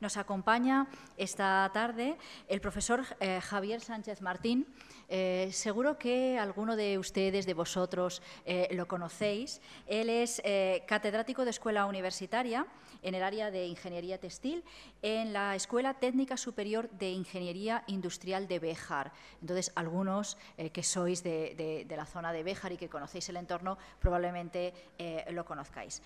Nos acompaña esta tarde el profesor eh, Javier Sánchez Martín. Eh, seguro que alguno de ustedes, de vosotros, eh, lo conocéis. Él es catedrático de Escuela Universitaria en el área de Ingeniería Textil en la Escuela Técnica Superior de Ingeniería Industrial de Béjar. Entonces, algunos que sois de, la zona de Béjar y que conocéis el entorno, probablemente lo conozcáis.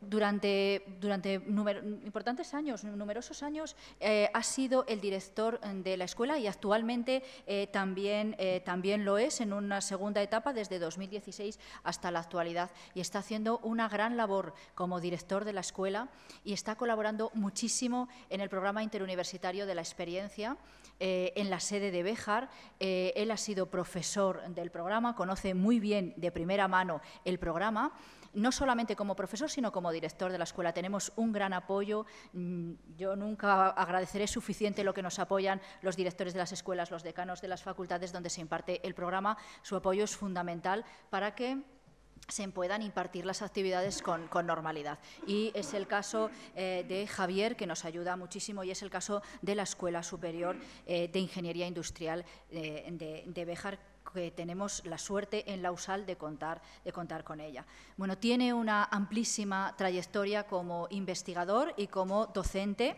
durante, durante importantes años, numerosos años eh, ha sido el director mm, de la escuela y actualmente eh, también, eh, también lo es en una segunda etapa desde 2016 hasta la actualidad y está haciendo una gran labor como director de la escuela y está colaborando muchísimo en el programa interuniversitario de la experiencia en la sede de Béjar. él ha sido profesor del programa, conoce muy bien de primera mano el programa no solamente como profesor, sino como director de la escuela. Tenemos un gran apoyo. Mm, yo nunca agradeceré suficiente lo que nos apoyan los directores de las escuelas, los decanos de las facultades donde se imparte el programa. Su apoyo es fundamental para que se puedan impartir las actividades con, normalidad. Y es el caso eh, de Javier, que nos ayuda muchísimo, y es el caso de la Escuela Superior eh, de Ingeniería Industrial eh, de, de Bejar, que tenemos la suerte en Lausal de contar, de contar con ella. Bueno, tiene una amplísima trayectoria como investigador y como docente.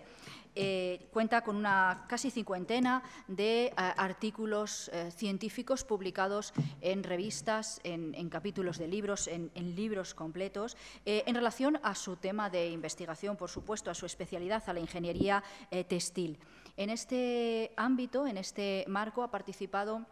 Eh, cuenta con una casi cincuentena de eh, artículos eh, científicos publicados en revistas, en, capítulos de libros, en, en libros completos, en relación a su tema de investigación, por supuesto, a su especialidad, a la ingeniería textil. En este ámbito, en este marco, ha participado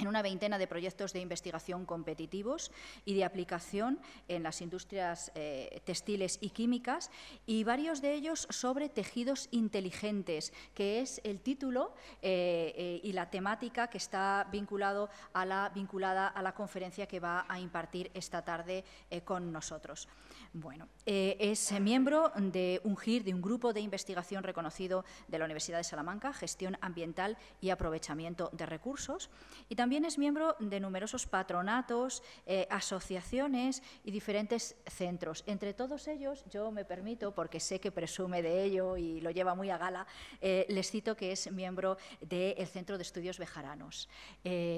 en una veintena de proyectos de investigación competitivos y de aplicación en las industrias eh, textiles y químicas, y varios de ellos sobre tejidos inteligentes, que es el título eh, eh, y la temática que está vinculado a vinculada a la conferencia que va a impartir esta tarde con nosotros. Bueno, eh, es miembro de un GIR, de un grupo de investigación reconocido de la Universidad de Salamanca, Gestión Ambiental y Aprovechamiento de Recursos, y también es miembro de numerosos patronatos, eh, asociaciones y diferentes centros. Entre todos ellos, yo me permito, porque sé que presume de ello y lo lleva muy a gala, eh, les cito que es miembro del Centro de Estudios Bejaranos.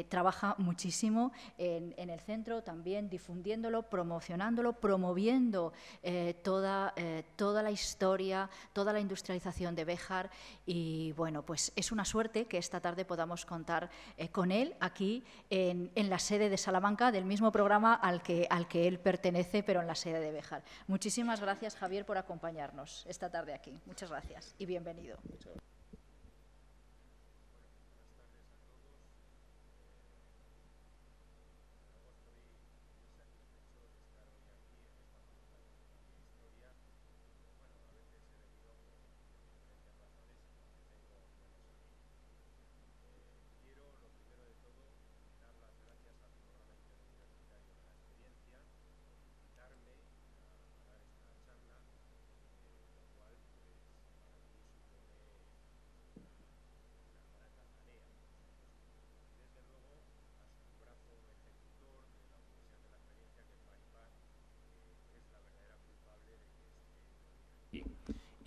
trabaja muchísimo en el centro, también difundiéndolo, promocionándolo, promoviendo eh, toda, eh, toda la historia, toda la industrialización de Béjar y bueno, pues es una suerte que esta tarde podamos contar eh, con él aquí en, la sede de Salamanca, del mismo programa al que, al que él pertenece, pero en la sede de Béjar. Muchísimas gracias, Javier, por acompañarnos esta tarde aquí. Muchas gracias y bienvenido.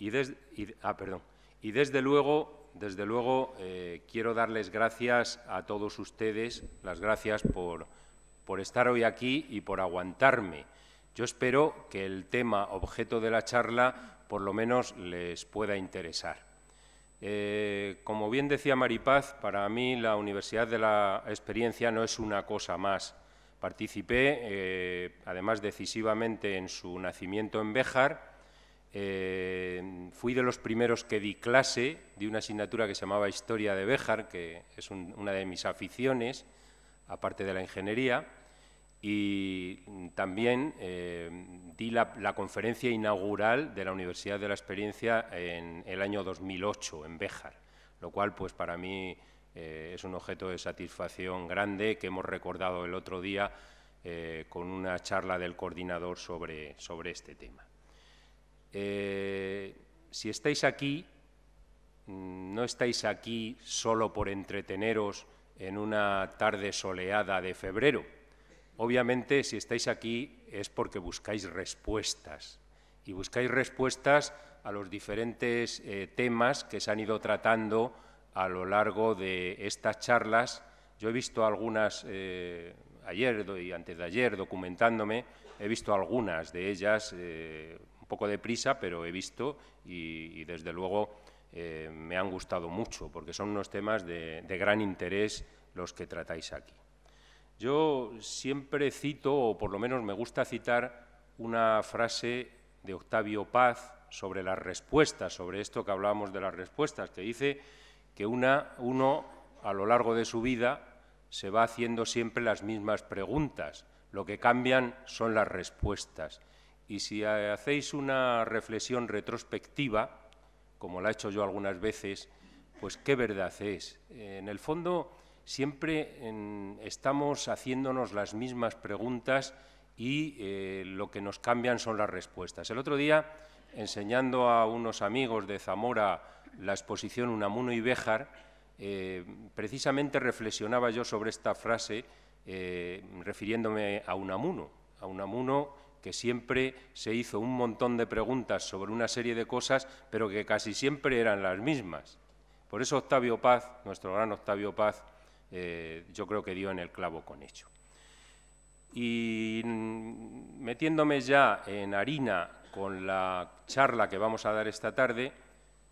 Ah, y, desde luego, desde luego eh, quiero darles gracias a todos ustedes, las gracias por, por estar hoy aquí y por aguantarme. Yo espero que el tema objeto de la charla por lo menos les pueda interesar. Eh, como bien decía Maripaz, para mí la Universidad de la Experiencia no es una cosa más. Participé, eh, además decisivamente, en su nacimiento en Béjar eh, fui de los primeros que di clase de una asignatura que se llamaba Historia de Béjar, que es una de mis aficiones, aparte de la ingeniería, y también eh, di la, conferencia inaugural de la Universidad de la Experiencia en el año 2008, en Béjar, lo cual pues para mí eh, es un objeto de satisfacción grande que hemos recordado el otro día con una charla del coordinador sobre, sobre este tema. Eh, si estáis aquí, mm, no estáis aquí solo por entreteneros en una tarde soleada de febrero. Obviamente, si estáis aquí es porque buscáis respuestas y buscáis respuestas a los diferentes eh, temas que se han ido tratando a lo largo de estas charlas. Yo he visto algunas eh, ayer y antes de ayer documentándome, he visto algunas de ellas, poco de prisa, pero he visto y, desde luego eh, me han gustado mucho, porque son unos temas de, gran interés los que tratáis aquí. Yo siempre cito, o por lo menos me gusta citar, una frase de Octavio Paz sobre las respuestas, sobre esto que hablábamos de las respuestas, que dice que uno a lo largo de su vida se va haciendo siempre las mismas preguntas, lo que cambian son las respuestas. Y si hacéis una reflexión retrospectiva, como la he hecho yo algunas veces, pues qué verdad es. En el fondo, siempre estamos haciéndonos las mismas preguntas y eh, lo que nos cambian son las respuestas. El otro día, enseñando a unos amigos de Zamora la exposición Unamuno y Béjar, eh, precisamente reflexionaba yo sobre esta frase eh, refiriéndome a a Unamuno que siempre se hizo un montón de preguntas sobre una serie de cosas, pero que casi siempre eran las mismas. Por eso Octavio Paz, nuestro gran Octavio Paz, eh, yo creo que dio en el clavo con hecho. Y mm, metiéndome ya en harina con la charla que vamos a dar esta tarde,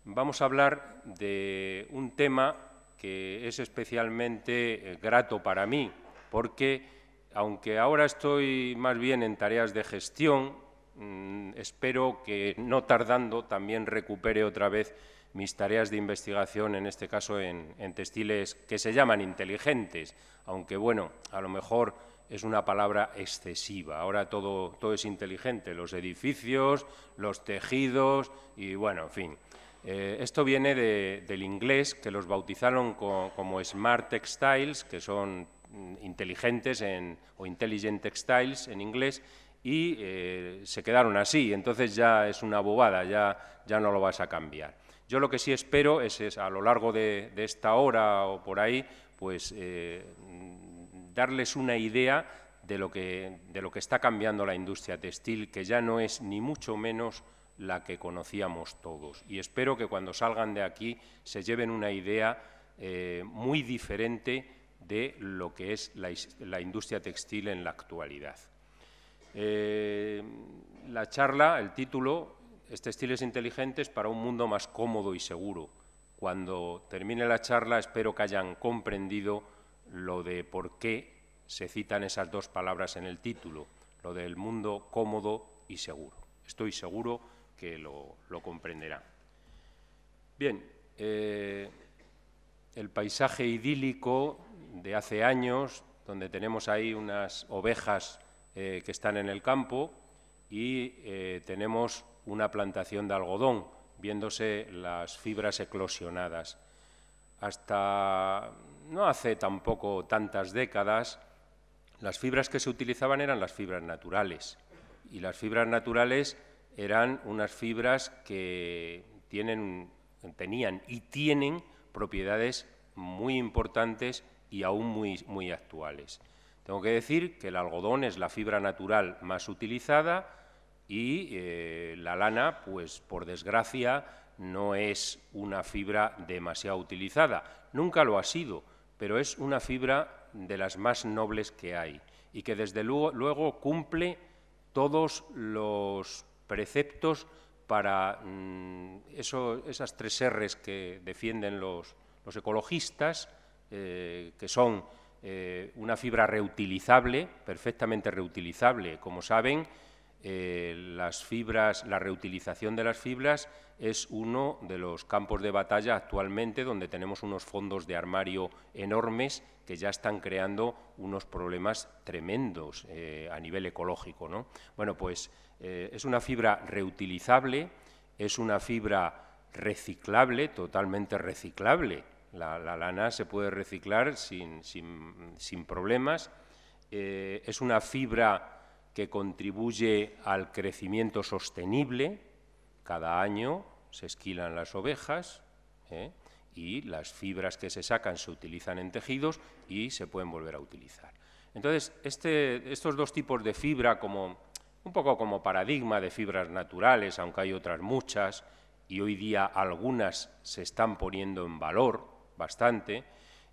vamos a hablar de un tema que es especialmente eh, grato para mí, porque aunque ahora estoy más bien en tareas de gestión, mm, espero que no tardando también recupere otra vez mis tareas de investigación, en este caso en, textiles que se llaman inteligentes, aunque bueno, a lo mejor es una palabra excesiva. Ahora todo, todo es inteligente, los edificios, los tejidos y bueno, en fin. Eh, esto viene del inglés, que los bautizaron como Smart Textiles, que son Mm, inteligentes o intelligent textiles en inglés y eh, se quedaron así, entonces ya es una bobada, ya, ya no lo vas a cambiar. Yo lo que sí espero es, a lo largo de, esta hora o por ahí, pues eh, mm, darles una idea de lo, que, de lo que está cambiando la industria textil, que ya no es ni mucho menos la que conocíamos todos. Y espero que cuando salgan de aquí se lleven una idea eh, muy diferente de lo que es la, industria textil en la actualidad. Eh, la charla, el título, es Textiles inteligentes para un mundo más cómodo y seguro. Cuando termine la charla espero que hayan comprendido lo de por qué se citan esas dos palabras en el título, lo del mundo cómodo y seguro. Estoy seguro que lo, lo comprenderán. Bien, eh, el paisaje idílico de hace años, donde tenemos ahí unas ovejas eh, que están en el campo y eh, tenemos una plantación de algodón, viéndose las fibras eclosionadas. Hasta no hace tampoco tantas décadas, las fibras que se utilizaban eran las fibras naturales. Y las fibras naturales eran unas fibras que tienen, tenían y tienen propiedades muy importantes y aún muy, muy actuales. Tengo que decir que el algodón es la fibra natural más utilizada y eh, la lana, pues por desgracia, no es una fibra demasiado utilizada. Nunca lo ha sido, pero es una fibra de las más nobles que hay y que desde luego, luego cumple todos los preceptos para mm, esas tres R's que defienden los, ecologistas, eh, que son eh, una fibra reutilizable, perfectamente reutilizable. Como saben, eh, las fibras, la reutilización de las fibras es uno de los campos de batalla actualmente donde tenemos unos fondos de armario enormes que ya están creando unos problemas tremendos a nivel ecológico. ¿no? Bueno, pues eh, es una fibra reutilizable, es una fibra reciclable, totalmente reciclable. La, lana se puede reciclar sin, problemas. Eh, es una fibra que contribuye al crecimiento sostenible. Cada año se esquilan las ovejas ¿eh? y las fibras que se sacan se utilizan en tejidos y se pueden volver a utilizar. Entonces, este, estos dos tipos de fibra, como un poco como paradigma de fibras naturales, aunque hay otras muchas, y hoy día algunas se están poniendo en valor bastante,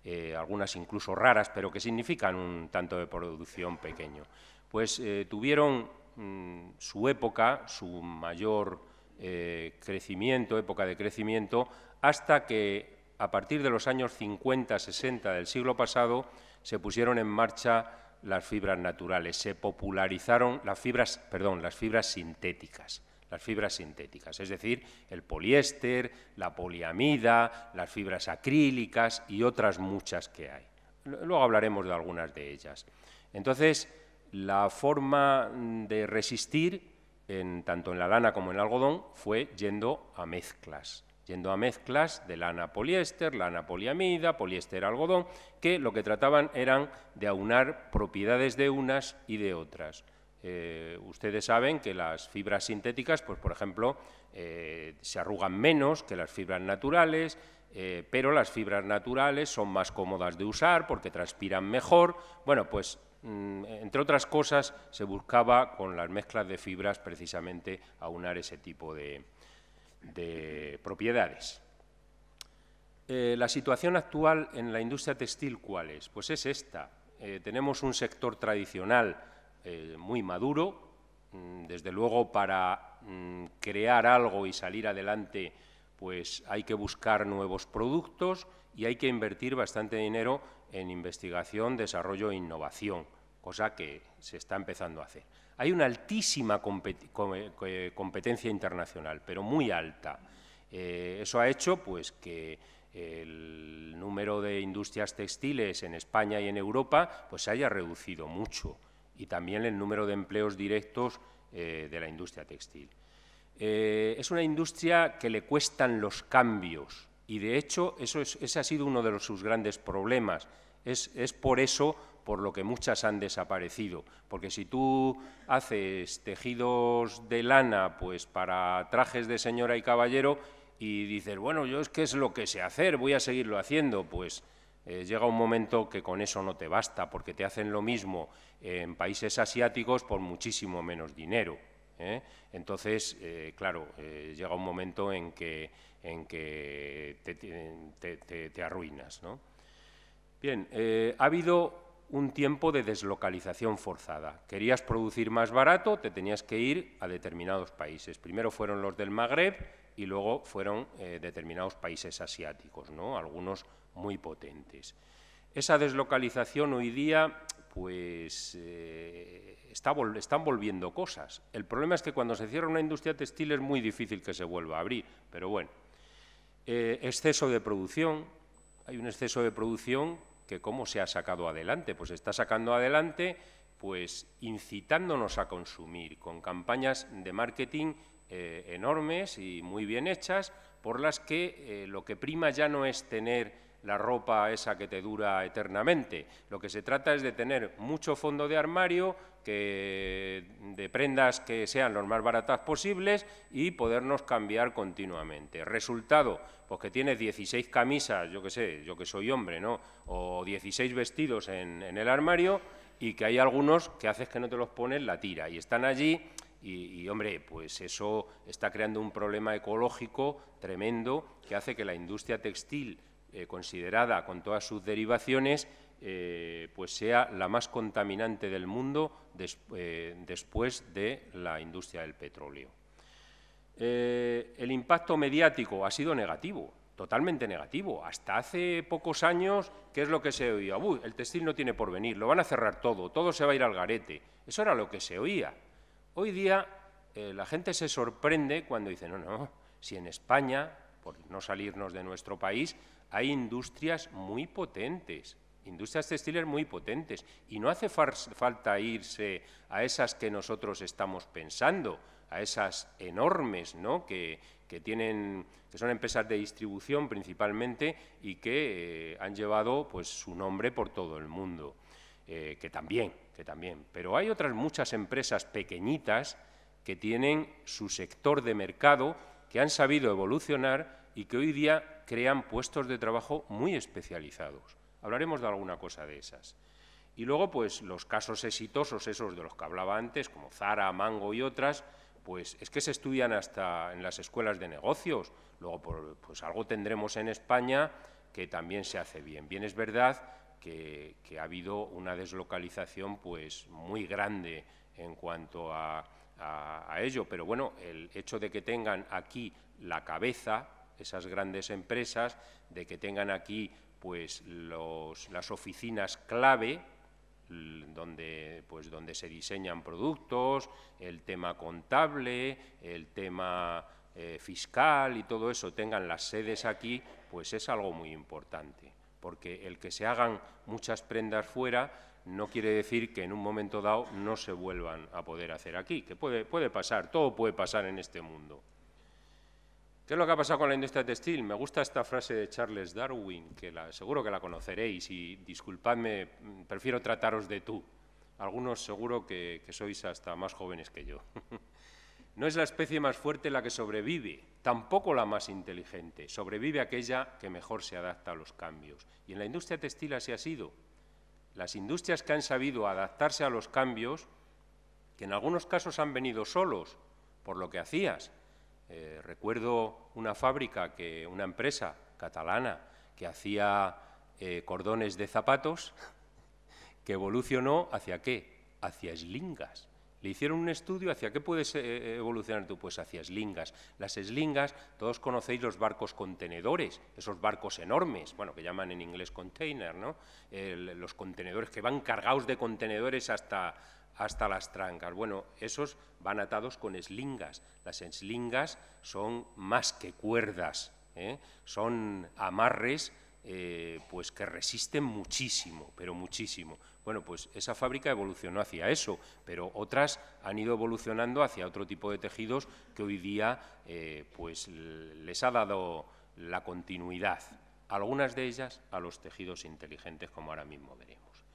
eh, algunas incluso raras, pero que significan un tanto de producción pequeño. Pues eh, tuvieron mm, su época, su mayor eh, crecimiento, época de crecimiento, hasta que a partir de los años 50-60 del siglo pasado se pusieron en marcha las fibras naturales, se popularizaron las fibras, perdón, las fibras sintéticas, las fibras sintéticas, es decir, el poliéster, la poliamida, las fibras acrílicas y otras muchas que hay. Luego hablaremos de algunas de ellas. Entonces, la forma de resistir, tanto en la lana como en el algodón, fue yendo a mezclas yendo a mezclas de lana poliéster, lana poliamida, poliéster algodón, que lo que trataban eran de aunar propiedades de unas y de otras. Eh, ustedes saben que las fibras sintéticas, pues por ejemplo, eh, se arrugan menos que las fibras naturales, eh, pero las fibras naturales son más cómodas de usar porque transpiran mejor. Bueno, pues mm, entre otras cosas, se buscaba con las mezclas de fibras precisamente aunar ese tipo de, de propiedades. Eh, la situación actual en la industria textil, ¿cuál es? Pues es esta. Eh, tenemos un sector tradicional eh, muy maduro, mm, desde luego para mm, crear algo y salir adelante, pues hay que buscar nuevos productos y hay que invertir bastante dinero en investigación, desarrollo e innovación, cosa que se está empezando a hacer. Hay una altísima competencia internacional, pero muy alta. Eh, eso ha hecho pues, que el número de industrias textiles en España y en Europa pues, se haya reducido mucho y también el número de empleos directos eh, de la industria textil. Eh, es una industria que le cuestan los cambios y, de hecho, eso es, ese ha sido uno de sus grandes problemas. Es, es por eso por lo que muchas han desaparecido. Porque si tú haces tejidos de lana pues para trajes de señora y caballero y dices, bueno, yo es que es lo que sé hacer, voy a seguirlo haciendo, pues eh, llega un momento que con eso no te basta, porque te hacen lo mismo en países asiáticos por muchísimo menos dinero. ¿eh? Entonces, eh, claro, llega un momento en que, en que te, arruinas. Bien, ha habido un tiempo de deslocalización forzada. Querías producir más barato, te tenías que ir a determinados países. Primero fueron los del Magreb y luego fueron eh, determinados países asiáticos, ¿no? algunos muy potentes. Esa deslocalización hoy día pues eh, está están volviendo cosas. El problema es que cuando se cierra una industria textil es muy difícil que se vuelva a abrir, pero bueno. Eh, exceso de producción, hay un exceso de producción que cómo se ha sacado adelante. Pues se está sacando adelante pues incitándonos a consumir con campañas de marketing eh, enormes y muy bien hechas por las que eh, lo que prima ya no es tener la ropa esa que te dura eternamente. Lo que se trata es de tener mucho fondo de armario, que, de prendas que sean lo más baratas posibles y podernos cambiar continuamente. Resultado, pues que tienes 16 camisas, yo que sé, yo que soy hombre, ¿no? O 16 vestidos en, el armario y que hay algunos que haces que no te los pones la tira y están allí y, y, hombre, pues eso está creando un problema ecológico tremendo que hace que la industria textil eh, considerada con todas sus derivaciones, eh, pues sea la más contaminante del mundo eh, después de la industria del petróleo. el impacto mediático ha sido negativo, totalmente negativo. Hasta hace pocos años, ¿qué es lo que se oía? Uy, el textil no tiene porvenir, lo van a cerrar todo, todo se va a ir al garete. Eso era lo que se oía. Hoy día la gente se sorprende cuando dice, no, no, si en España, por no salirnos de nuestro país, hay industrias muy potentes, industrias textiles muy potentes, y no hace falta irse a esas que nosotros estamos pensando, a esas enormes, ¿no? que, tienen, que son empresas de distribución principalmente y que eh, han llevado pues, su nombre por todo el mundo, eh, que también, que también. Pero hay otras muchas empresas pequeñitas que tienen su sector de mercado, que han sabido evolucionar y que hoy día crean puestos de trabajo muy especializados. Hablaremos de alguna cosa de esas. Y luego, pues los casos exitosos, esos de los que hablaba antes, como Zara, Mango y otras, pues es que se estudian hasta en las escuelas de negocios. Luego, pues algo tendremos en España que también se hace bien. Bien es verdad que, ha habido una deslocalización pues muy grande en cuanto a, a ello, pero bueno, el hecho de que tengan aquí la cabeza esas grandes empresas, de que tengan aquí pues, las oficinas clave, donde, pues, donde se diseñan productos, el tema contable, el tema eh, fiscal y todo eso, tengan las sedes aquí, pues es algo muy importante. Porque el que se hagan muchas prendas fuera no quiere decir que en un momento dado no se vuelvan a poder hacer aquí, que puede, puede pasar, todo puede pasar en este mundo. ¿Qué es lo que ha pasado con la industria textil? Me gusta esta frase de Charles Darwin, que la, seguro que la conoceréis y disculpadme, mm, prefiero trataros de tú. Algunos seguro que, que sois hasta más jóvenes que yo. no es la especie más fuerte la que sobrevive, tampoco la más inteligente. Sobrevive aquella que mejor se adapta a los cambios. Y en la industria textil así ha sido. Las industrias que han sabido adaptarse a los cambios, que en algunos casos han venido solos por lo que hacías, eh, recuerdo una fábrica, que, una empresa catalana que hacía eh, cordones de zapatos, que evolucionó hacia qué? Hacia eslingas. Le hicieron un estudio hacia qué puedes eh, evolucionar tú, pues hacia eslingas. Las eslingas, todos conocéis los barcos contenedores, esos barcos enormes, bueno, que llaman en inglés container, ¿no? los contenedores que van cargados de contenedores hasta, hasta las trancas. Bueno, esos van atados con eslingas. Las eslingas son más que cuerdas, ¿eh? son amarres eh, pues que resisten muchísimo, pero muchísimo. Bueno, pues esa fábrica evolucionó hacia eso, pero otras han ido evolucionando hacia otro tipo de tejidos que hoy día eh, pues les ha dado la continuidad, algunas de ellas a los tejidos inteligentes como ahora mismo veremos.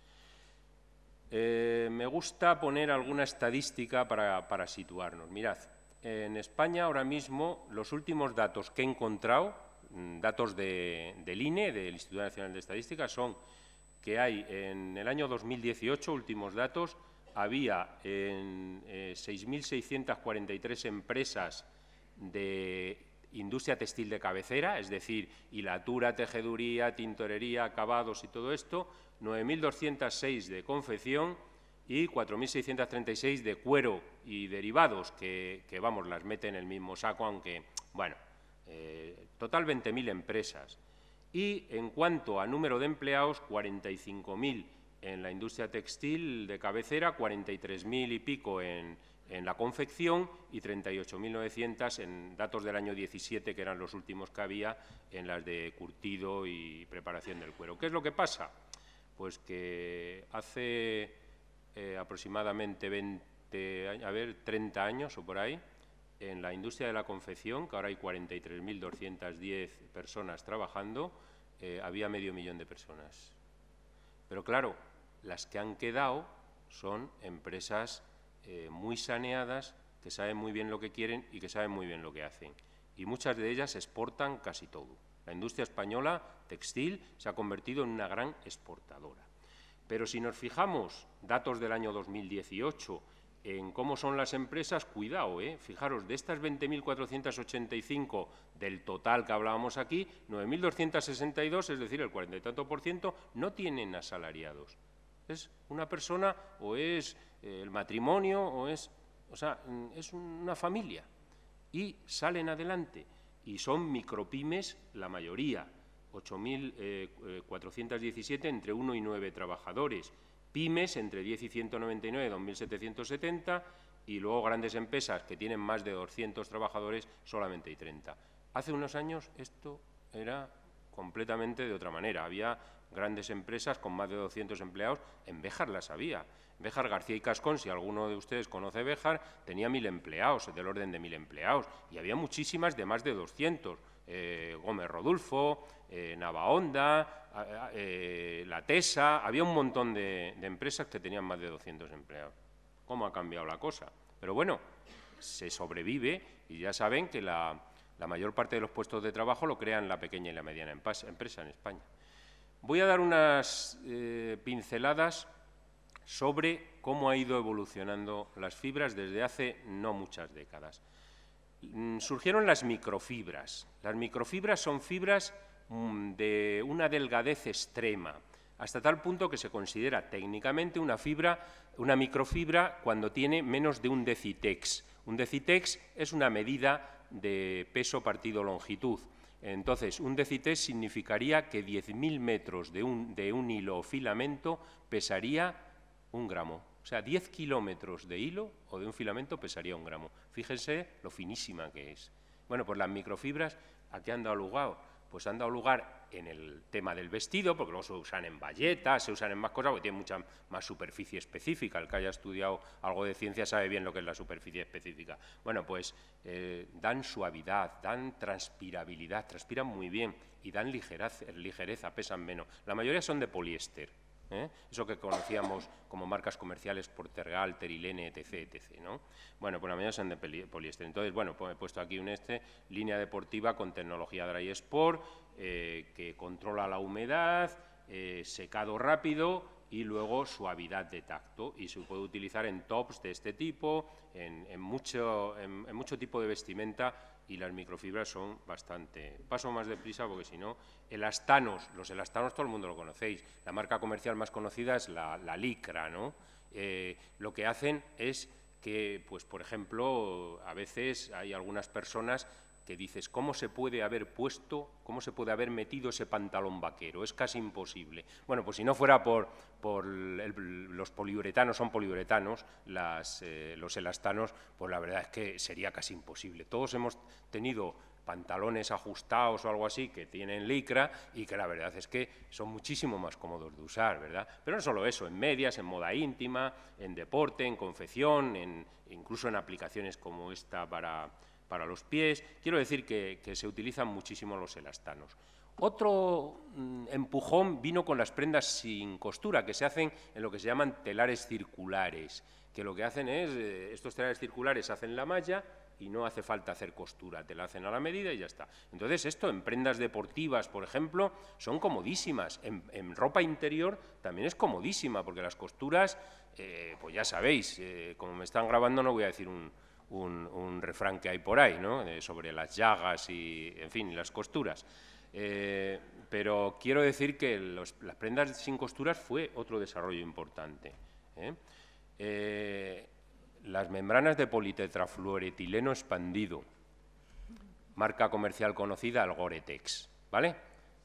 Eh, me gusta poner alguna estadística para, situarnos. Mirad, en España ahora mismo los últimos datos que he encontrado, mm, datos de, del INE, del Instituto Nacional de Estadística, son que hay en el año 2018, últimos datos, había en 6.643 eh, empresas de industria textil de cabecera, es decir, hilatura, tejeduría, tintorería, acabados y todo esto, 9.206 de confección y 4.636 de cuero y derivados, que, vamos, las mete en el mismo saco, aunque, bueno, eh, total 20.000 empresas. Y en cuanto a número de empleados, 45.000 en la industria textil de cabecera, 43.000 y pico en, en la confección y 38.900 en datos del año 17, que eran los últimos que había, en las de curtido y preparación del cuero. ¿Qué es lo que pasa? Pues que hace eh, aproximadamente 20, a ver, 30 años o por ahí, en la industria de la confección, que ahora hay 43.210 personas trabajando, eh, había medio millón de personas. Pero claro, las que han quedado son empresas eh, muy saneadas, que saben muy bien lo que quieren y que saben muy bien lo que hacen. Y muchas de ellas exportan casi todo. La industria española textil se ha convertido en una gran exportadora. Pero si nos fijamos datos del año 2018 en cómo son las empresas, cuidado, eh. fijaros, de estas 20.485 del total que hablábamos aquí, 9.262, es decir, el cuarenta y tanto por ciento, no tienen asalariados. Es una persona o es eh, el matrimonio o es, o sea, es una familia y salen adelante y son micropymes la mayoría, 8.417 eh, eh, entre 1 y 9 trabajadores, pymes entre 10 y 199, 2.770 y luego grandes empresas que tienen más de 200 trabajadores, solamente hay 30. Hace unos años esto era completamente de otra manera. Había grandes empresas con más de 200 empleados, en Béjar las había. Béjar García y Cascón, si alguno de ustedes conoce Béjar, tenía mil empleados, del orden de mil empleados, y había muchísimas de más de 200. Eh, Gómez Rodulfo, eh, Navahonda, eh, La Tesa, había un montón de, empresas que tenían más de 200 empleados. ¿Cómo ha cambiado la cosa? Pero bueno, se sobrevive y ya saben que la mayor parte de los puestos de trabajo lo crean la pequeña y la mediana empresa en España. Voy a dar unas eh, pinceladas sobre cómo ha ido evolucionando las fibras desde hace no muchas décadas. Mm, surgieron las microfibras. Las microfibras son fibras mm, de una delgadez extrema, hasta tal punto que se considera técnicamente una fibra, una microfibra cuando tiene menos de un decitex. Un decitex es una medida de peso partido longitud. Entonces, un decités significaría que 10.000 metros de un, de un hilo o filamento pesaría un gramo. O sea, 10 kilómetros de hilo o de un filamento pesaría un gramo. Fíjense lo finísima que es. Bueno, pues las microfibras, ¿a qué han dado lugar? pues han dado lugar en el tema del vestido, porque luego se usan en valletas, se usan en más cosas, porque tiene mucha más superficie específica. El que haya estudiado algo de ciencia sabe bien lo que es la superficie específica. Bueno, pues eh, dan suavidad, dan transpirabilidad, transpiran muy bien y dan ligereza, ligereza, pesan menos. La mayoría son de poliéster, ¿eh? eso que conocíamos como marcas comerciales por tergal, Terilene, etc. etc Bueno, pues la mañana son de poliéster. Entonces, bueno, pues he puesto aquí un este, línea deportiva con tecnología Dry Sport, eh, que controla la humedad, eh, secado rápido y luego suavidad de tacto. Y se puede utilizar en tops de este tipo, en, mucho, en mucho tipo de vestimenta y las microfibras son bastante. Paso más deprisa porque si no, elastanos, los elastanos todo el mundo lo conocéis. La marca comercial más conocida es la, la licra, ¿no? Eh, lo que hacen es que, pues, por ejemplo, a veces hay algunas personas que dices, ¿cómo se puede haber puesto, cómo se puede haber metido ese pantalón vaquero? Es casi imposible. Bueno, pues si no fuera por, por los poliuretanos, son poliuretanos, las, eh, los elastanos, pues la verdad es que sería casi imposible. Todos hemos tenido pantalones ajustados o algo así que tienen licra y que la verdad es que son muchísimo más cómodos de usar, ¿verdad? Pero no solo eso, en medias, en moda íntima, en deporte, en confección, en, incluso en aplicaciones como esta para para los pies. Quiero decir que, se utilizan muchísimo los elastanos. Otro mm, empujón vino con las prendas sin costura, que se hacen en lo que se llaman telares circulares, que lo que hacen es, eh, estos telares circulares hacen la malla y no hace falta hacer costura, te la hacen a la medida y ya está. Entonces esto en prendas deportivas, por ejemplo, son comodísimas, en, ropa interior también es comodísima, porque las costuras, eh, pues ya sabéis, eh, como me están grabando no voy a decir un, un, refrán que hay por ahí, ¿no? Eh, sobre las llagas y, en fin, las costuras. Eh, pero quiero decir que las prendas sin costuras fue otro desarrollo importante. ¿eh? las membranas de politetrafluoretileno expandido, marca comercial conocida, al Goretex, ¿vale?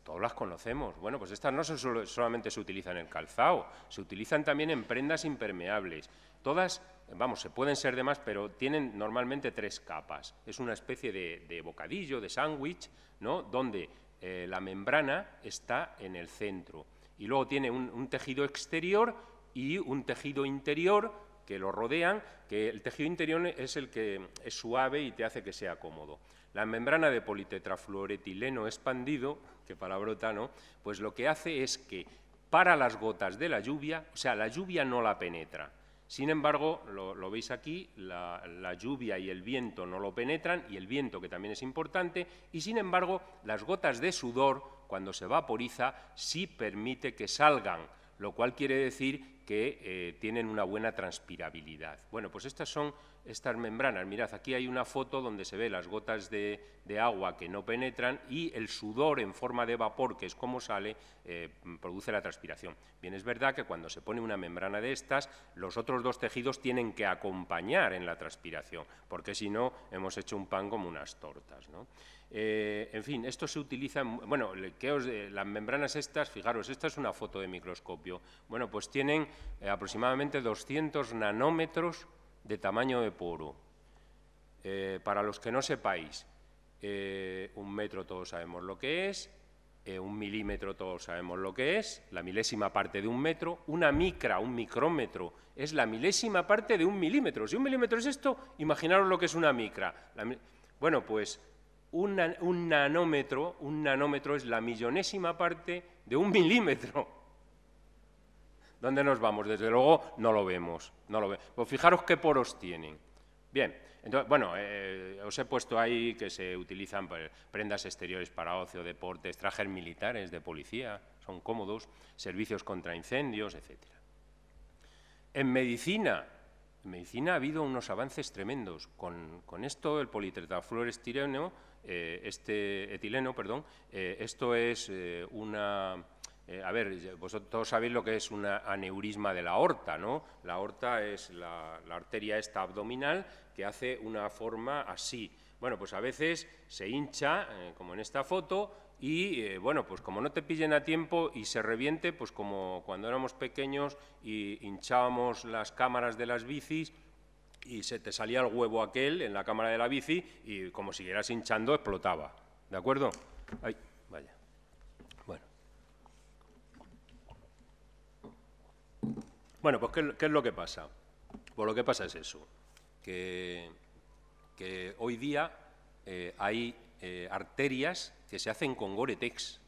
Todos las conocemos. Bueno, pues estas no solamente se utilizan en el calzado, se utilizan también en prendas impermeables. Todas vamos, se pueden ser de más, pero tienen normalmente tres capas. Es una especie de, bocadillo, de sándwich, donde eh, la membrana está en el centro. Y luego tiene un, tejido exterior y un tejido interior que lo rodean, que el tejido interior es el que es suave y te hace que sea cómodo. La membrana de politetrafluoretileno expandido, que palabrota no, pues lo que hace es que para las gotas de la lluvia, o sea, la lluvia no la penetra, sin embargo, lo, veis aquí, la, lluvia y el viento no lo penetran, y el viento, que también es importante, y sin embargo, las gotas de sudor, cuando se vaporiza, sí permite que salgan, lo cual quiere decir que eh, tienen una buena transpirabilidad. Bueno, pues estas son estas membranas. Mirad, aquí hay una foto donde se ve las gotas de, agua que no penetran y el sudor en forma de vapor, que es como sale, eh, produce la transpiración. Bien, es verdad que cuando se pone una membrana de estas, los otros dos tejidos tienen que acompañar en la transpiración, porque si no, hemos hecho un pan como unas tortas. Eh, en fin, esto se utiliza, bueno, eh, las membranas estas, fijaros, esta es una foto de microscopio, bueno, pues tienen aproximadamente 200 nanómetros de tamaño de poro. Eh, para los que no sepáis, eh, un metro todos sabemos lo que es, eh, un milímetro todos sabemos lo que es, la milésima parte de un metro, una micra, un micrómetro, es la milésima parte de un milímetro. Si un milímetro es esto, imaginaros lo que es una micra. bueno, pues un, un nanómetro, un nanómetro es la millonésima parte de un milímetro. ¿Dónde nos vamos? Desde luego no lo vemos. No lo pues fijaros qué poros tienen. Bien, entonces, bueno, eh, eh, os he puesto ahí que se utilizan prendas exteriores para ocio, deportes, trajes militares de policía, son cómodos, servicios contra incendios, etc. En medicina, en medicina ha habido unos avances tremendos. Con, esto, el politretafluor eh, este, etileno, perdón, esto es una eh, a ver, vosotros todos sabéis lo que es un aneurisma de la aorta, ¿no? La aorta es la, arteria esta abdominal que hace una forma así. Bueno, pues a veces se hincha, eh, como en esta foto, y eh, bueno, pues como no te pillen a tiempo y se reviente, pues como cuando éramos pequeños y hinchábamos las cámaras de las bicis, y se te salía el huevo aquel en la cámara de la bici y como siguieras hinchando explotaba. ¿De acuerdo? Bueno, pues ¿qué, es lo que pasa? Pues lo que pasa es eso, que, hoy día eh, hay eh, arterias que se hacen con Goretex,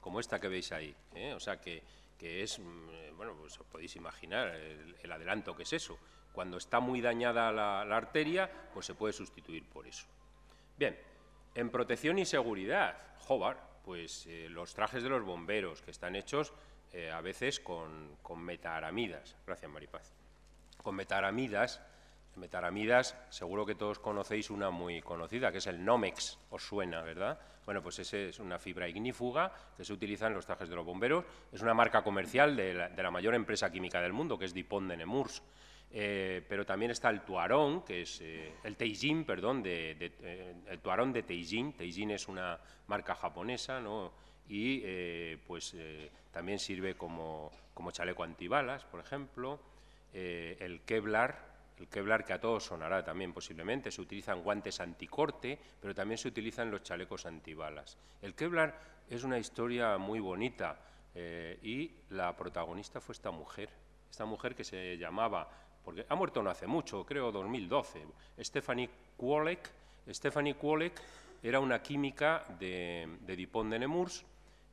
como esta que veis ahí. ¿eh? O sea, que, es, mm, bueno, pues os podéis imaginar el, adelanto que es eso. Cuando está muy dañada la, arteria, pues se puede sustituir por eso. Bien, en protección y seguridad, Jobar, pues los trajes de los bomberos que están hechos eh, a veces con, metaramidas. Gracias, Maripaz. Con metaaramidas, metaramidas, seguro que todos conocéis una muy conocida, que es el Nomex, os suena, ¿verdad? Bueno, pues ese es una fibra ignífuga que se utiliza en los trajes de los bomberos. Es una marca comercial de la, mayor empresa química del mundo, que es Dupont de Nemours. Eh, pero también está el tuarón, que es eh, el teijin, perdón, de, el tuarón de teijin. Teijin es una marca japonesa, ¿no? y eh, pues eh, también sirve como, como, chaleco antibalas, por ejemplo. Eh, el Kevlar, el Kevlar que a todos sonará también posiblemente, se utilizan guantes anticorte, pero también se utilizan los chalecos antibalas. El Kevlar es una historia muy bonita y la protagonista fue esta mujer, esta mujer que se llamaba, porque ha muerto no hace mucho, creo 2012, Stephanie Kwolek. Stephanie Kwolek era una química de, de Dupont de Nemours,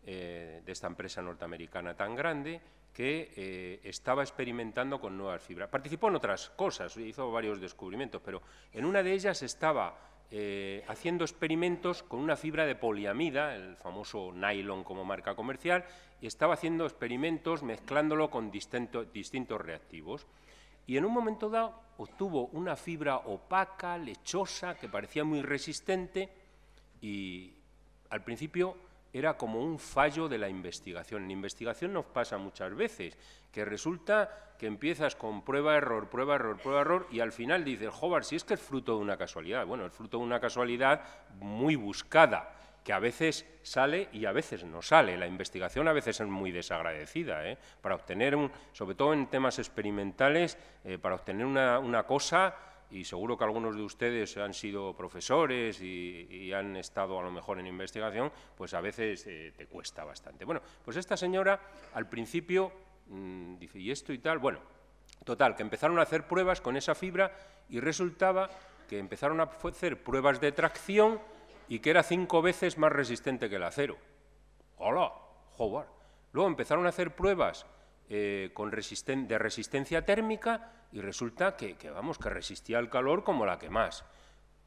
eh, de esta empresa norteamericana tan grande que eh, estaba experimentando con nuevas fibras. Participó en otras cosas, hizo varios descubrimientos, pero en una de ellas estaba eh, haciendo experimentos con una fibra de poliamida, el famoso nylon como marca comercial, y estaba haciendo experimentos mezclándolo con distintos reactivos. Y en un momento dado obtuvo una fibra opaca, lechosa, que parecía muy resistente y al principio era como un fallo de la investigación. En investigación nos pasa muchas veces, que resulta que empiezas con prueba, error, prueba, error, prueba, error, y al final dices, joder, si es que es fruto de una casualidad. Bueno, es fruto de una casualidad muy buscada, que a veces sale y a veces no sale. La investigación a veces es muy desagradecida. ¿eh? Para obtener, un, sobre todo en temas experimentales, eh, para obtener una, una cosa y seguro que algunos de ustedes han sido profesores y, han estado a lo mejor en investigación, pues a veces eh, te cuesta bastante. Bueno, pues esta señora al principio mm, dice, ¿y esto y tal? Bueno, total, que empezaron a hacer pruebas con esa fibra y resultaba que empezaron a hacer pruebas de tracción y que era cinco veces más resistente que el acero. ¡Hola! ¡Joder! Luego empezaron a hacer pruebas eh, con de resistencia térmica y resulta que, vamos, que resistía al calor como la que más.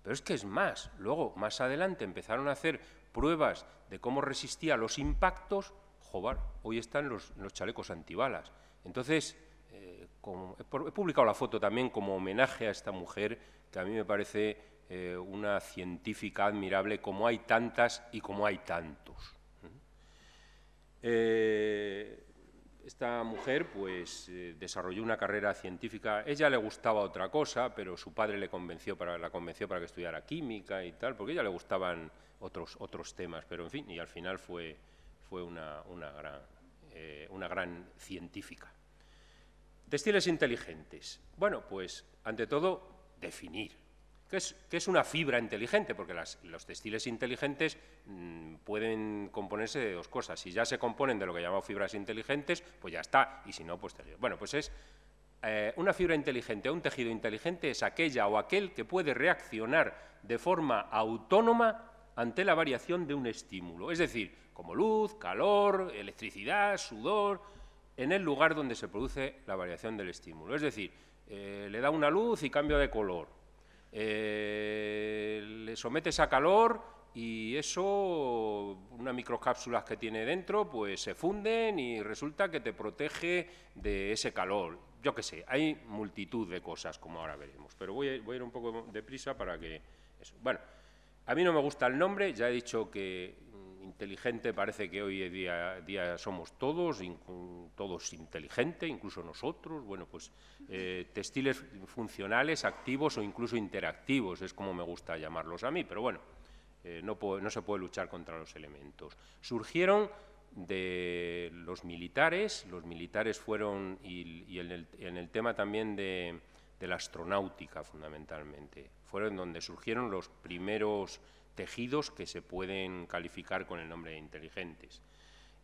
Pero es que es más. Luego, más adelante, empezaron a hacer pruebas de cómo resistía los impactos. Jobar, hoy están los, chalecos antibalas. Entonces, eh, he, publicado la foto también como homenaje a esta mujer, que a mí me parece eh, una científica admirable, como hay tantas y como hay tantos. Eh, esta mujer pues, eh, desarrolló una carrera científica. Ella le gustaba otra cosa, pero su padre le convenció para, la convenció para que estudiara química y tal, porque a ella le gustaban otros, otros temas. Pero, en fin, y al final fue, fue una, gran, eh, una gran científica. Textiles inteligentes. Bueno, pues, ante todo, definir. ¿Qué es, una fibra inteligente, porque los textiles inteligentes mm, pueden componerse de dos cosas. Si ya se componen de lo que llamamos fibras inteligentes, pues ya está, y si no, pues Bueno, pues es eh, una fibra inteligente o un tejido inteligente es aquella o aquel que puede reaccionar de forma autónoma ante la variación de un estímulo, es decir, como luz, calor, electricidad, sudor, en el lugar donde se produce la variación del estímulo. Es decir, eh, le da una luz y cambia de color, eh, le sometes a calor y eso, unas microcápsulas que tiene dentro, pues se funden y resulta que te protege de ese calor. Yo qué sé, hay multitud de cosas, como ahora veremos, pero voy a, ir un poco deprisa para que... Bueno, a mí no me gusta el nombre, ya he dicho que inteligente parece que hoy día, día somos todos, todos inteligente, incluso nosotros. Bueno, pues eh, textiles funcionales, activos o incluso interactivos, es como me gusta llamarlos a mí, pero bueno, eh, no, no se puede luchar contra los elementos. Surgieron de los militares, los militares fueron, y, en, el, en, el, tema también de, de la astronáutica fundamentalmente, fueron donde surgieron los primeros tejidos que se pueden calificar con el nombre de inteligentes.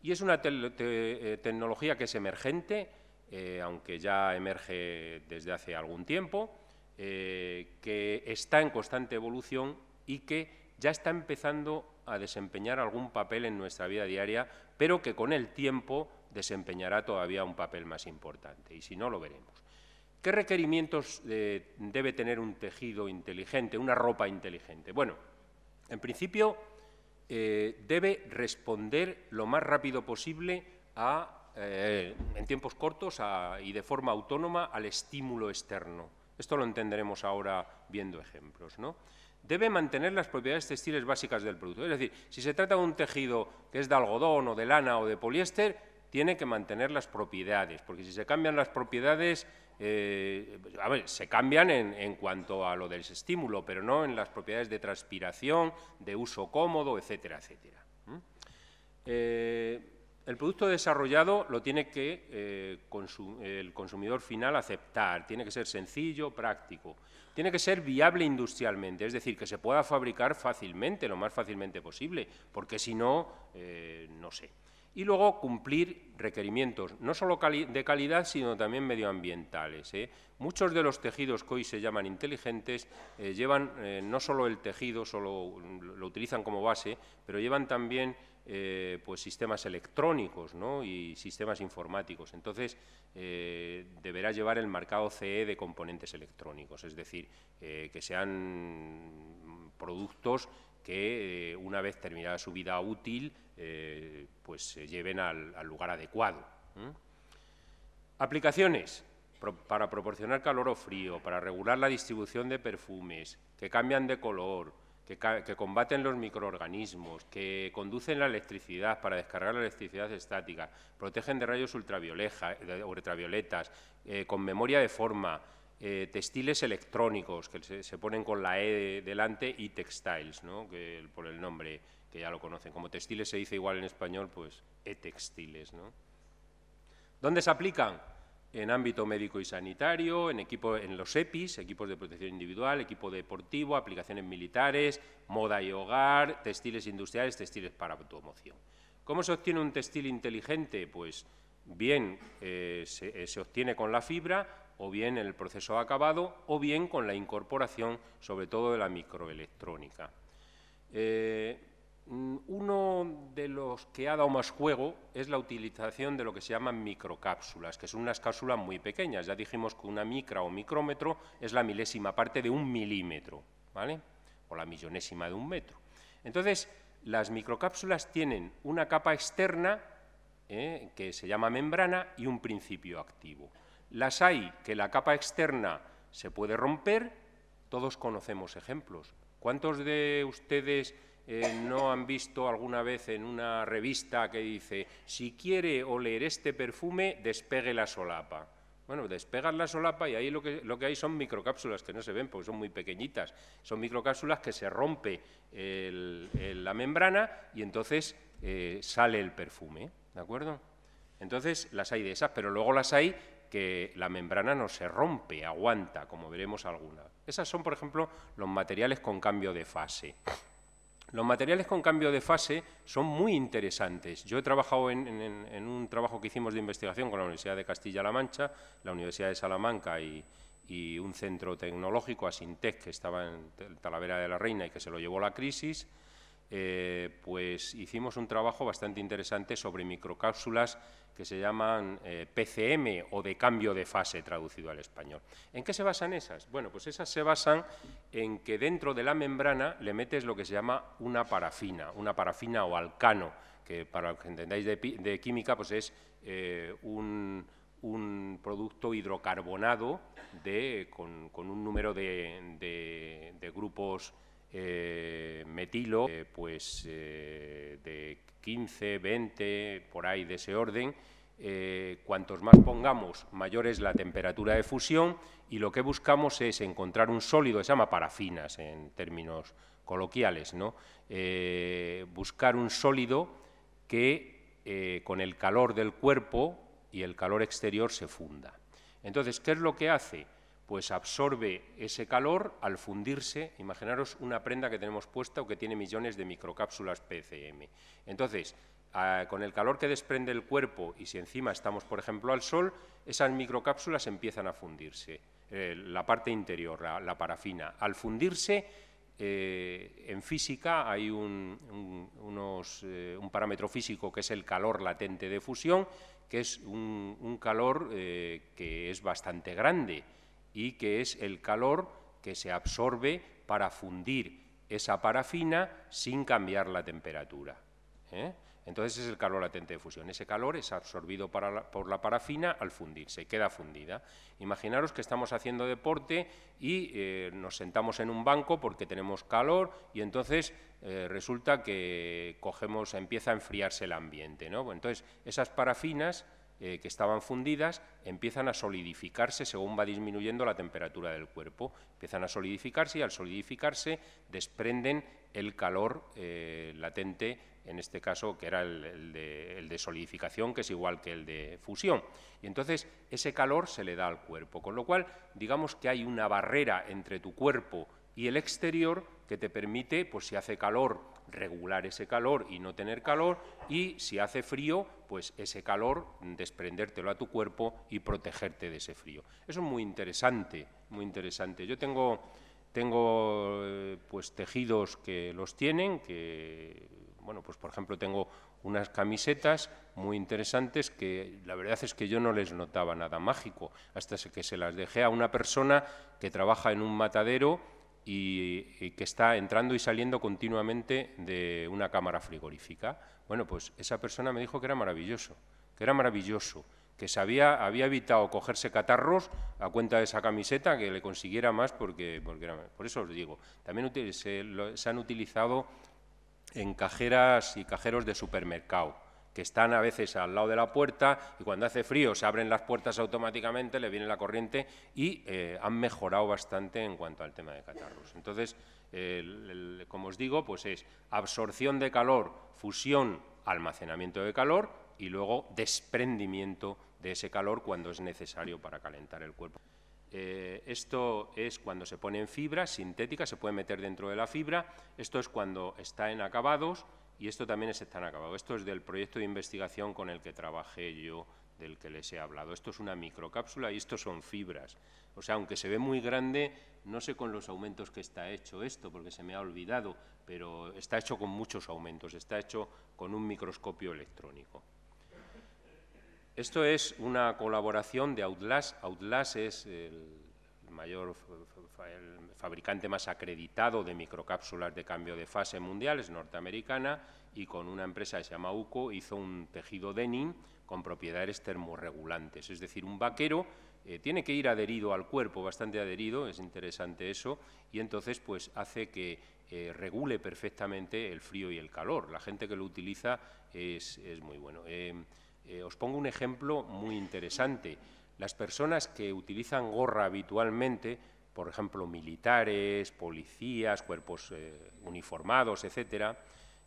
Y es una eh, tecnología que es emergente, eh, aunque ya emerge desde hace algún tiempo, eh, que está en constante evolución y que ya está empezando a desempeñar algún papel en nuestra vida diaria, pero que con el tiempo desempeñará todavía un papel más importante, y si no, lo veremos. ¿Qué requerimientos debe tener un tejido inteligente, una ropa inteligente? Bueno, en principio, eh, debe responder lo más rápido posible eh, en tiempos cortos y de forma autónoma al estímulo externo. Esto lo entenderemos ahora viendo ejemplos. ¿no? Debe mantener las propiedades textiles básicas del producto. Es decir, si se trata de un tejido que es de algodón o de lana o de poliéster, tiene que mantener las propiedades, porque si se cambian las propiedades eh, se cambian en, cuanto a lo del estímulo, pero no en las propiedades de transpiración, de uso cómodo, etcétera, etcétera. Eh, el producto desarrollado lo tiene que eh, el consumidor final aceptar, tiene que ser sencillo, práctico, tiene que ser viable industrialmente, es decir, que se pueda fabricar fácilmente, lo más fácilmente posible, porque si no, no sé, y luego cumplir requerimientos, no solo de calidad, sino también medioambientales. ¿eh? Muchos de los tejidos que hoy se llaman inteligentes eh, llevan eh, no solo el tejido, solo lo utilizan como base, pero llevan también pues, sistemas electrónicos y sistemas informáticos. Entonces, deberá llevar el marcado CE de componentes electrónicos, es decir, que sean productos que eh, una vez terminada su vida útil, eh, pues se lleven al, lugar adecuado. Aplicaciones para proporcionar calor o frío, para regular la distribución de perfumes, que cambian de color, que, combaten los microorganismos, que conducen la electricidad para descargar la electricidad estática, protegen de rayos ultravioletas, eh, con memoria de forma, eh, textiles electrónicos, que se, ponen con la E delante, y textiles, ¿no? que, por el nombre que ya lo conocen. Como textiles se dice igual en español, pues e-textiles. ¿no? ¿Dónde se aplican? En ámbito médico y sanitario, en, equipo, en los EPIs, equipos de protección individual, equipo deportivo, aplicaciones militares, moda y hogar, textiles industriales, textiles para automoción. ¿Cómo se obtiene un textil inteligente? Pues bien, eh, se, eh, se obtiene con la fibra, o bien en el proceso acabado o bien con la incorporación, sobre todo, de la microelectrónica. Eh, mm, uno de los que ha dado más juego es la utilización de lo que se llaman microcápsulas, que son unas cápsulas muy pequeñas. Ya dijimos que una micra o micrómetro es la milésima parte de un milímetro, ¿vale? O la millonésima de un metro. Entonces, las microcápsulas tienen una capa externa, eh, que se llama membrana, y un principio activo. Las hay que la capa externa se puede romper, todos conocemos ejemplos. ¿Cuántos de ustedes eh, no han visto alguna vez en una revista que dice, si quiere oler este perfume, despegue la solapa? Bueno, despegan la solapa y ahí lo que, hay son microcápsulas que no se ven porque son muy pequeñitas. Son microcápsulas que se rompe la membrana y entonces eh, sale el perfume. ¿De acuerdo? Entonces las hay de esas, pero luego las hay que la membrana no se rompe, aguanta, como veremos alguna. Esas son, por ejemplo, los materiales con cambio de fase. Los materiales con cambio de fase son muy interesantes. Yo he trabajado en, un trabajo que hicimos de investigación con la Universidad de Castilla-La Mancha, la Universidad de Salamanca y, un centro tecnológico, Asintec, que estaba en Talavera de la Reina y que se lo llevó la crisis. Eh, pues hicimos un trabajo bastante interesante sobre microcápsulas que se llaman eh, PCM o de cambio de fase traducido al español. ¿En qué se basan esas? Bueno, pues esas se basan en que dentro de la membrana le metes lo que se llama una parafina, una parafina o alcano, que para que entendáis de, química, pues es eh, un, producto hidrocarbonado con, un número de grupos eh, metilo, eh, pues eh, de 15, 20, por ahí de ese orden. cuantos más pongamos, mayor es la temperatura de fusión y lo que buscamos es encontrar un sólido, se llama parafinas en términos coloquiales, ¿no? buscar un sólido que con el calor del cuerpo y el calor exterior se funda. Entonces, ¿qué es lo que hace? pues absorbe ese calor al fundirse. Imaginaros una prenda que tenemos puesta o que tiene millones de microcápsulas PCM. Entonces, ah, con el calor que desprende el cuerpo y si encima estamos, por ejemplo, al sol, esas microcápsulas empiezan a fundirse. Eh, la parte interior, la, parafina. Al fundirse, eh, en física hay eh, un, parámetro físico que es el calor latente de fusión, que es un calor que es bastante grande y que es el calor que se absorbe para fundir esa parafina sin cambiar la temperatura. ¿eh? Entonces es el calor latente de fusión. Ese calor es absorbido por la parafina al fundirse, queda fundida. Imaginaros que estamos haciendo deporte y eh, nos sentamos en un banco porque tenemos calor y entonces eh, resulta que cogemos, empieza a enfriarse el ambiente. Entonces esas parafinas eh, que estaban fundidas empiezan a solidificarse según va disminuyendo la temperatura del cuerpo. Empiezan a solidificarse y al solidificarse desprenden el calor eh, latente, en este caso que era de, el, de, solidificación, que es igual que el de fusión. Y entonces ese calor se le da al cuerpo, con lo cual digamos que hay una barrera entre tu cuerpo y el exterior que te permite, pues si hace calor regular ese calor y no tener calor, y si hace frío, pues ese calor desprendértelo a tu cuerpo y protegerte de ese frío. Eso es muy interesante, muy interesante. Yo tengo, tengo eh, pues tejidos que los tienen, que bueno, pues por ejemplo tengo unas camisetas muy interesantes que la verdad es que yo no les notaba nada mágico, hasta que se las dejé a una persona que trabaja en un matadero y, que está entrando y saliendo continuamente de una cámara frigorífica. Bueno, pues esa persona me dijo que era maravilloso, que era maravilloso, que sabía, había evitado cogerse catarros a cuenta de esa camiseta, que le consiguiera más porque, era Por eso os digo, también se han utilizado en cajeras y cajeros de supermercado que están a veces al lado de la puerta y cuando hace frío se abren las puertas automáticamente, le viene la corriente y eh, han mejorado bastante en cuanto al tema de catarros. Entonces, como os digo, pues es absorción de calor, fusión, almacenamiento de calor y luego desprendimiento de ese calor cuando es necesario para calentar el cuerpo. Eh, esto es cuando se pone en fibra sintética, se puede meter dentro de la fibra. Esto es cuando está en acabados y esto también es tan acabado. Esto es del proyecto de investigación con el que trabajé yo, del que les he hablado. Esto es una microcápsula y esto son fibras. O sea, aunque se ve muy grande, no sé con los aumentos que está hecho esto, porque se me ha olvidado, pero está hecho con muchos aumentos, está hecho con un microscopio electrónico. Esto es una colaboración de Outlast. Outlast es el mayor el fabricante más acreditado de microcápsulas de cambio de fase mundial, es norteamericana, y con una empresa que se llama UCO hizo un tejido denim con propiedades termorregulantes. Es decir, un vaquero eh, tiene que ir adherido al cuerpo, bastante adherido, es interesante eso, y entonces pues hace que eh, regule perfectamente el frío y el calor. La gente que lo utiliza es, muy bueno. Eh, os pongo un ejemplo muy interesante. Las personas que utilizan gorra habitualmente, por ejemplo, militares, policías, cuerpos eh, uniformados, etcétera,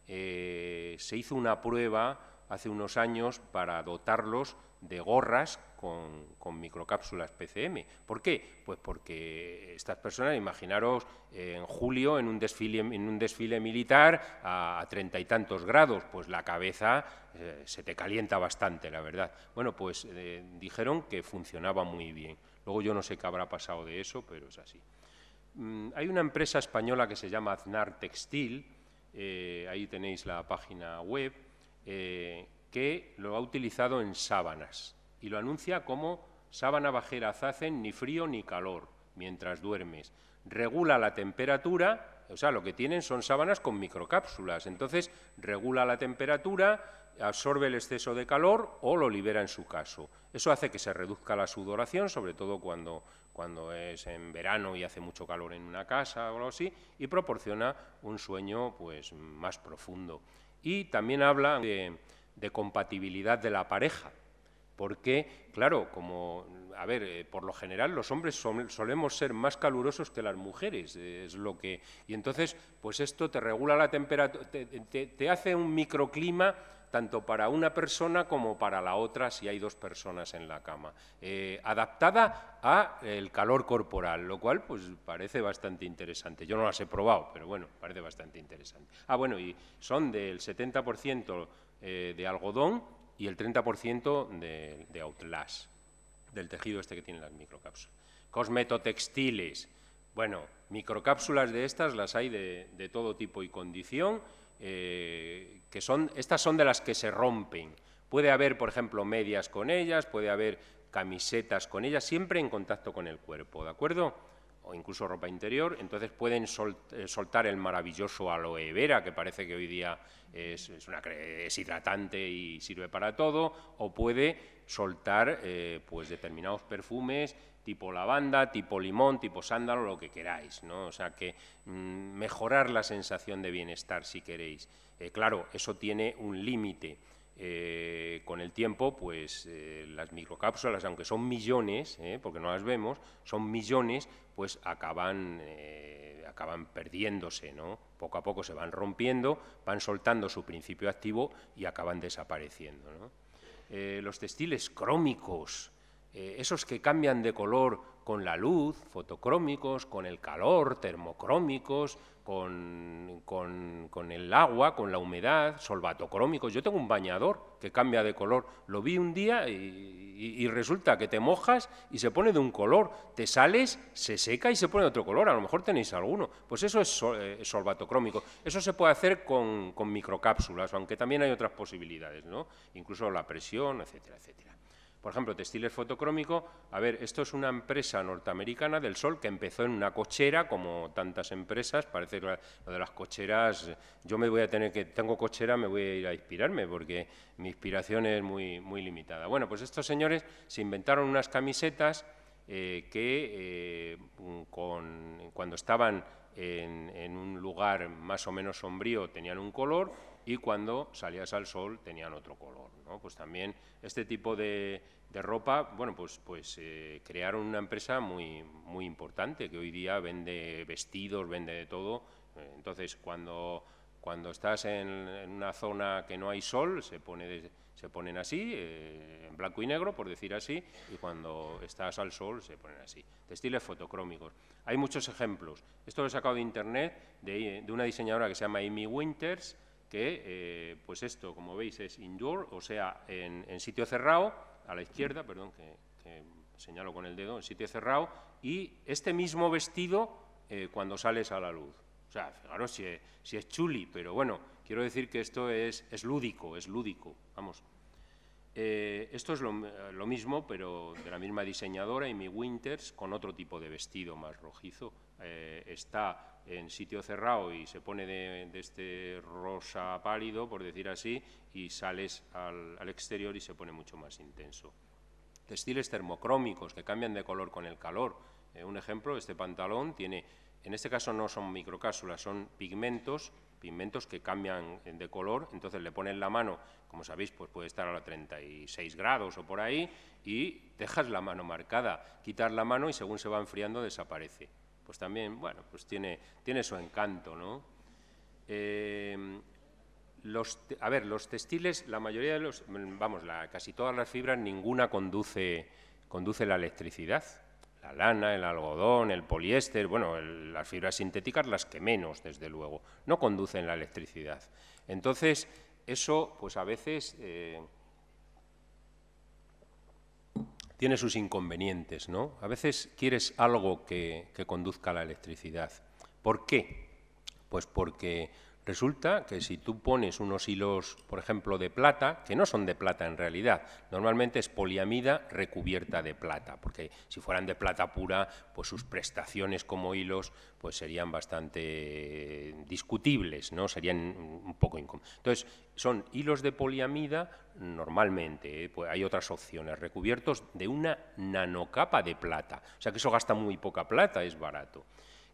eh, se hizo una prueba hace unos años para dotarlos de gorras con, con, microcápsulas PCM. ¿Por qué? Pues porque estas personas, imaginaros en julio en un desfile, en un desfile militar a, treinta y tantos grados, pues la cabeza eh, se te calienta bastante, la verdad. Bueno, pues eh, dijeron que funcionaba muy bien. Luego yo no sé qué habrá pasado de eso, pero es así. Mm, hay una empresa española que se llama Aznar Textil, eh, ahí tenéis la página web, que lo ha utilizado en sábanas y lo anuncia como sábana bajera hacen ni frío ni calor mientras duermes. Regula la temperatura, o sea, lo que tienen son sábanas con microcápsulas, entonces regula la temperatura, absorbe el exceso de calor o lo libera en su caso. Eso hace que se reduzca la sudoración, sobre todo cuando, cuando es en verano y hace mucho calor en una casa o algo así, y proporciona un sueño pues, más profundo. Y también habla de compatibilidad de la pareja, porque, claro, como, a ver, eh, por lo general los hombres solemos ser más calurosos que las mujeres, eh, es lo que... Y entonces, pues esto te regula la temperatura, te, hace un microclima tanto para una persona como para la otra si hay dos personas en la cama, eh, adaptada a el calor corporal, lo cual pues parece bastante interesante. Yo no las he probado, pero bueno, parece bastante interesante. Ah, bueno, y son del 70% de algodón y el 30% de, de outlast, del tejido este que tienen las microcápsulas. Cosmetotextiles, bueno, microcápsulas de estas las hay de, todo tipo y condición, eh, que son, estas son de las que se rompen. Puede haber, por ejemplo, medias con ellas, puede haber camisetas con ellas, siempre en contacto con el cuerpo, ¿de acuerdo? o incluso ropa interior, entonces pueden eh, soltar el maravilloso aloe vera, que parece que hoy día es, una, hidratante y sirve para todo, o puede soltar eh, pues determinados perfumes tipo lavanda, tipo limón, tipo sándalo, lo que queráis. ¿no? O sea, que mm, mejorar la sensación de bienestar si queréis. Eh, claro, eso tiene un límite. Eh, con el tiempo, pues eh, las microcápsulas, aunque son millones, eh, porque no las vemos, son millones, pues acaban, acaban perdiéndose, ¿no? Poco a poco se van rompiendo, van soltando su principio activo y acaban desapareciendo. los textiles crómicos, eh, esos que cambian de color con la luz, fotocrómicos, con el calor, termocrómicos, con, el agua, con la humedad, solvatocrómicos. Yo tengo un bañador que cambia de color. Lo vi un día y, resulta que te mojas y se pone de un color. Te sales, se seca y se pone de otro color. A lo mejor tenéis alguno. Pues eso es eh, solvatocrómico. Eso se puede hacer con, con microcápsulas, aunque también hay otras posibilidades, ¿no? incluso la presión, etcétera, etcétera. Por ejemplo, textiles fotocrómico, a ver, esto es una empresa norteamericana del sol que empezó en una cochera, como tantas empresas, parece que lo de las cocheras, yo me voy a tener que, tengo cochera, me voy a ir a inspirarme, porque mi inspiración es muy, muy limitada. Bueno, pues estos señores se inventaron unas camisetas eh, que eh, cuando estaban en un lugar más o menos sombrío tenían un color y cuando salías al sol tenían otro color. ¿no? Pues también este tipo de, ropa, bueno, pues, pues eh, crearon una empresa muy, muy importante que hoy día vende vestidos, vende de todo. Eh, entonces, cuando, cuando estás en, una zona que no hay sol, se pone... se ponen así, eh, en blanco y negro, por decir así, y cuando estás al sol se ponen así. Textiles fotocrómicos. Hay muchos ejemplos. Esto lo he sacado de internet de, de una diseñadora que se llama Amy Winters, que, eh, pues esto, como veis, es indoor, o sea, en, sitio cerrado, a la izquierda, perdón, que, señalo con el dedo, en sitio cerrado, y este mismo vestido eh, cuando sales a la luz. O sea, fijaros si es, si chuli, pero bueno, quiero decir que esto es, es lúdico, es lúdico, vamos. Eh, esto es lo, lo, mismo, pero de la misma diseñadora, Amy Winters, con otro tipo de vestido más rojizo. está en sitio cerrado y se pone de, este rosa pálido, por decir así, y sales al, exterior y se pone mucho más intenso. Textiles termocrómicos que cambian de color con el calor. Eh, un ejemplo, este pantalón tiene, en este caso no son microcápsulas, son pigmentos pigmentos que cambian eh, de color, entonces le pones la mano, como sabéis, pues puede estar a los 36 grados o por ahí, y dejas la mano marcada, quitas la mano y según se va enfriando desaparece pues también, bueno, pues tiene, tiene su encanto, ¿no? Eh, los, a ver, los textiles, la mayoría de los, vamos, la, casi todas las fibras, ninguna conduce, conduce la electricidad. La lana, el algodón, el poliéster, bueno, las fibras sintéticas, las que menos, desde luego, no conducen la electricidad. Entonces, eso, pues a veces... Eh, tiene sus inconvenientes, ¿no? A veces quieres algo que, conduzca a la electricidad. ¿Por qué? Pues porque Resulta que si tú pones unos hilos, por ejemplo, de plata, que no son de plata en realidad, normalmente es poliamida recubierta de plata, porque si fueran de plata pura, pues sus prestaciones como hilos pues serían bastante discutibles, ¿no? Serían un poco incómodos. Entonces, son hilos de poliamida normalmente, ¿eh? pues hay otras opciones, recubiertos de una nanocapa de plata, o sea que eso gasta muy poca plata, es barato.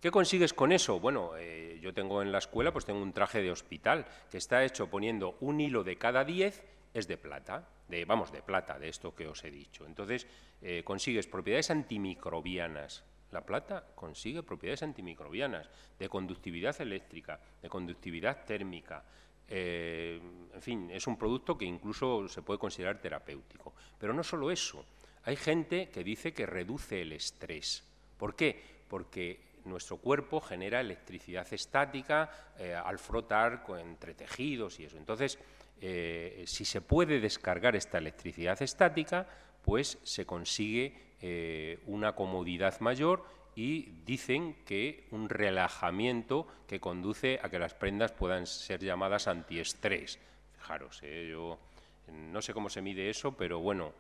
¿Qué consigues con eso? Bueno, eh, yo tengo en la escuela, pues tengo un traje de hospital que está hecho poniendo un hilo de cada diez, es de plata, vamos, de plata, de esto que os he dicho. Entonces, eh, consigues propiedades antimicrobianas. La plata consigue propiedades antimicrobianas, de conductividad eléctrica, de conductividad térmica. Eh, en fin, es un producto que incluso se puede considerar terapéutico. Pero no solo eso, hay gente que dice que reduce el estrés. ¿Por qué? Porque nuestro cuerpo genera electricidad estática eh, al frotar entre tejidos y eso. Entonces, eh, si se puede descargar esta electricidad estática, pues se consigue eh, una comodidad mayor y dicen que un relajamiento que conduce a que las prendas puedan ser llamadas antiestrés. Fijaros, yo no sé cómo se mide eso, pero bueno,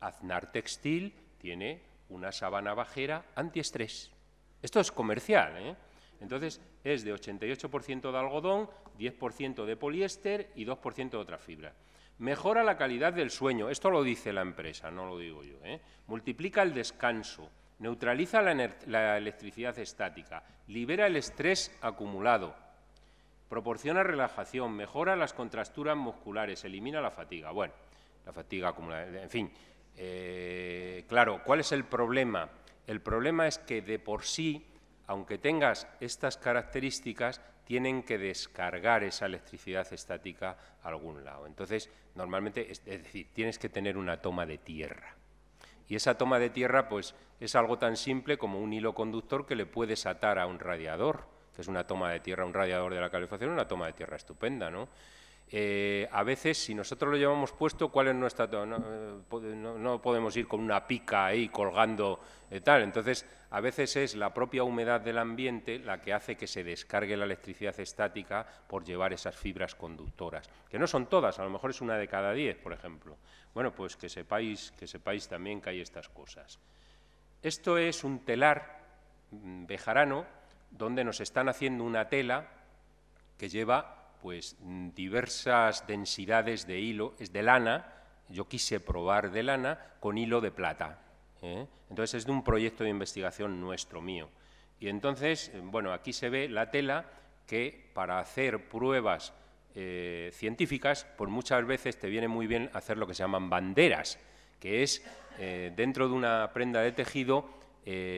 Aznar Textil tiene una sabana bajera antiestrés. Esto es comercial, ¿eh? Entonces, es de 88% de algodón, 10% de poliéster y 2% de otra fibra. Mejora la calidad del sueño. Esto lo dice la empresa, no lo digo yo. ¿eh? Multiplica el descanso. Neutraliza la, electricidad estática. Libera el estrés acumulado. Proporciona relajación. Mejora las contrasturas musculares. Elimina la fatiga. Bueno, la fatiga acumulada. En fin, eh, claro, ¿cuál es el problema? El problema es que de por sí, aunque tengas estas características, tienen que descargar esa electricidad estática a algún lado. Entonces, normalmente, es decir, tienes que tener una toma de tierra. Y esa toma de tierra, pues, es algo tan simple como un hilo conductor que le puedes atar a un radiador, que es una toma de tierra, un radiador de la calefacción, una toma de tierra estupenda, ¿no? Eh, a veces si nosotros lo llevamos puesto, ¿cuál es nuestra...? Eh, no, podemos ir con una pica ahí colgando y eh, tal. Entonces, a veces es la propia humedad del ambiente la que hace que se descargue la electricidad estática por llevar esas fibras conductoras, que no son todas, a lo mejor es una de cada diez, por ejemplo. Bueno, pues que sepáis, que sepáis también que hay estas cosas. Esto es un telar mm, bejarano donde nos están haciendo una tela que lleva pues diversas densidades de hilo, es de lana, yo quise probar de lana con hilo de plata. ¿eh? Entonces es de un proyecto de investigación nuestro, mío. Y entonces, eh, bueno, aquí se ve la tela que para hacer pruebas eh, científicas, pues muchas veces te viene muy bien hacer lo que se llaman banderas, que es dentro de una prenda de tejido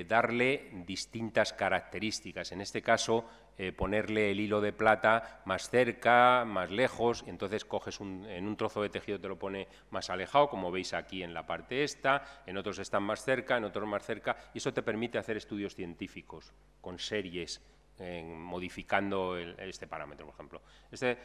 darle distintas características. En este caso, eh, ponerle el hilo de plata más cerca, más lejos, entonces coges un, en un trozo de tejido te lo pone más alejado, como veis aquí en la parte esta, en otros están más cerca, en otros más cerca, y eso te permite hacer estudios científicos con series modificando este parámetro, por ejemplo. Este,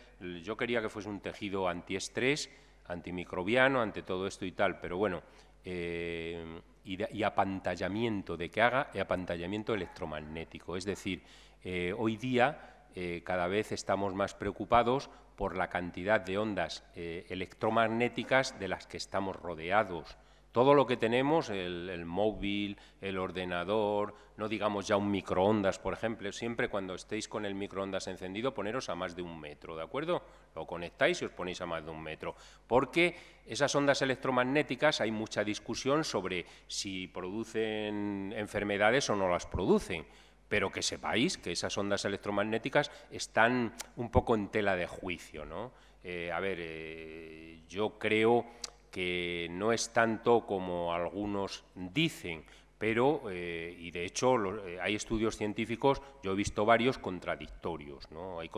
yo quería que fuese un tejido antiestrés, antimicrobiano, ante todo esto y tal, pero bueno, eh, y, y, apantallamiento de que haga y apantallamiento electromagnético, es decir, eh, hoy día eh, cada vez estamos más preocupados por la cantidad de ondas eh, electromagnéticas de las que estamos rodeados. Todo lo que tenemos, el, el, móvil, el ordenador, no digamos ya un microondas, por ejemplo, siempre cuando estéis con el microondas encendido, poneros a más de un metro, ¿de acuerdo? Lo conectáis y os ponéis a más de un metro. Porque esas ondas electromagnéticas, hay mucha discusión sobre si producen enfermedades o no las producen pero que sepáis que esas ondas electromagnéticas están un poco en tela de juicio. ¿no? Eh, a ver, eh, yo creo que no es tanto como algunos dicen, pero, eh, y de hecho hay estudios científicos, yo he visto varios contradictorios, ¿no? hay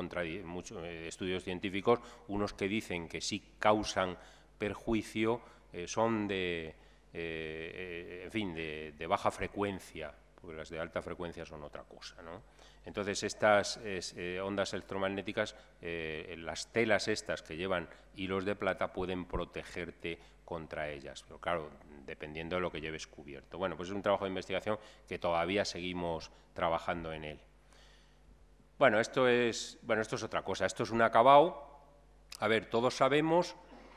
muchos estudios científicos, unos que dicen que sí causan perjuicio, son de, en fin, de, de baja frecuencia, porque las de alta frecuencia son otra cosa. ¿no? Entonces, estas eh, ondas electromagnéticas, eh, las telas estas que llevan hilos de plata pueden protegerte contra ellas, pero claro, dependiendo de lo que lleves cubierto. Bueno, pues es un trabajo de investigación que todavía seguimos trabajando en él. Bueno, esto es, bueno, esto es otra cosa, esto es un acabado. A ver, todos sabemos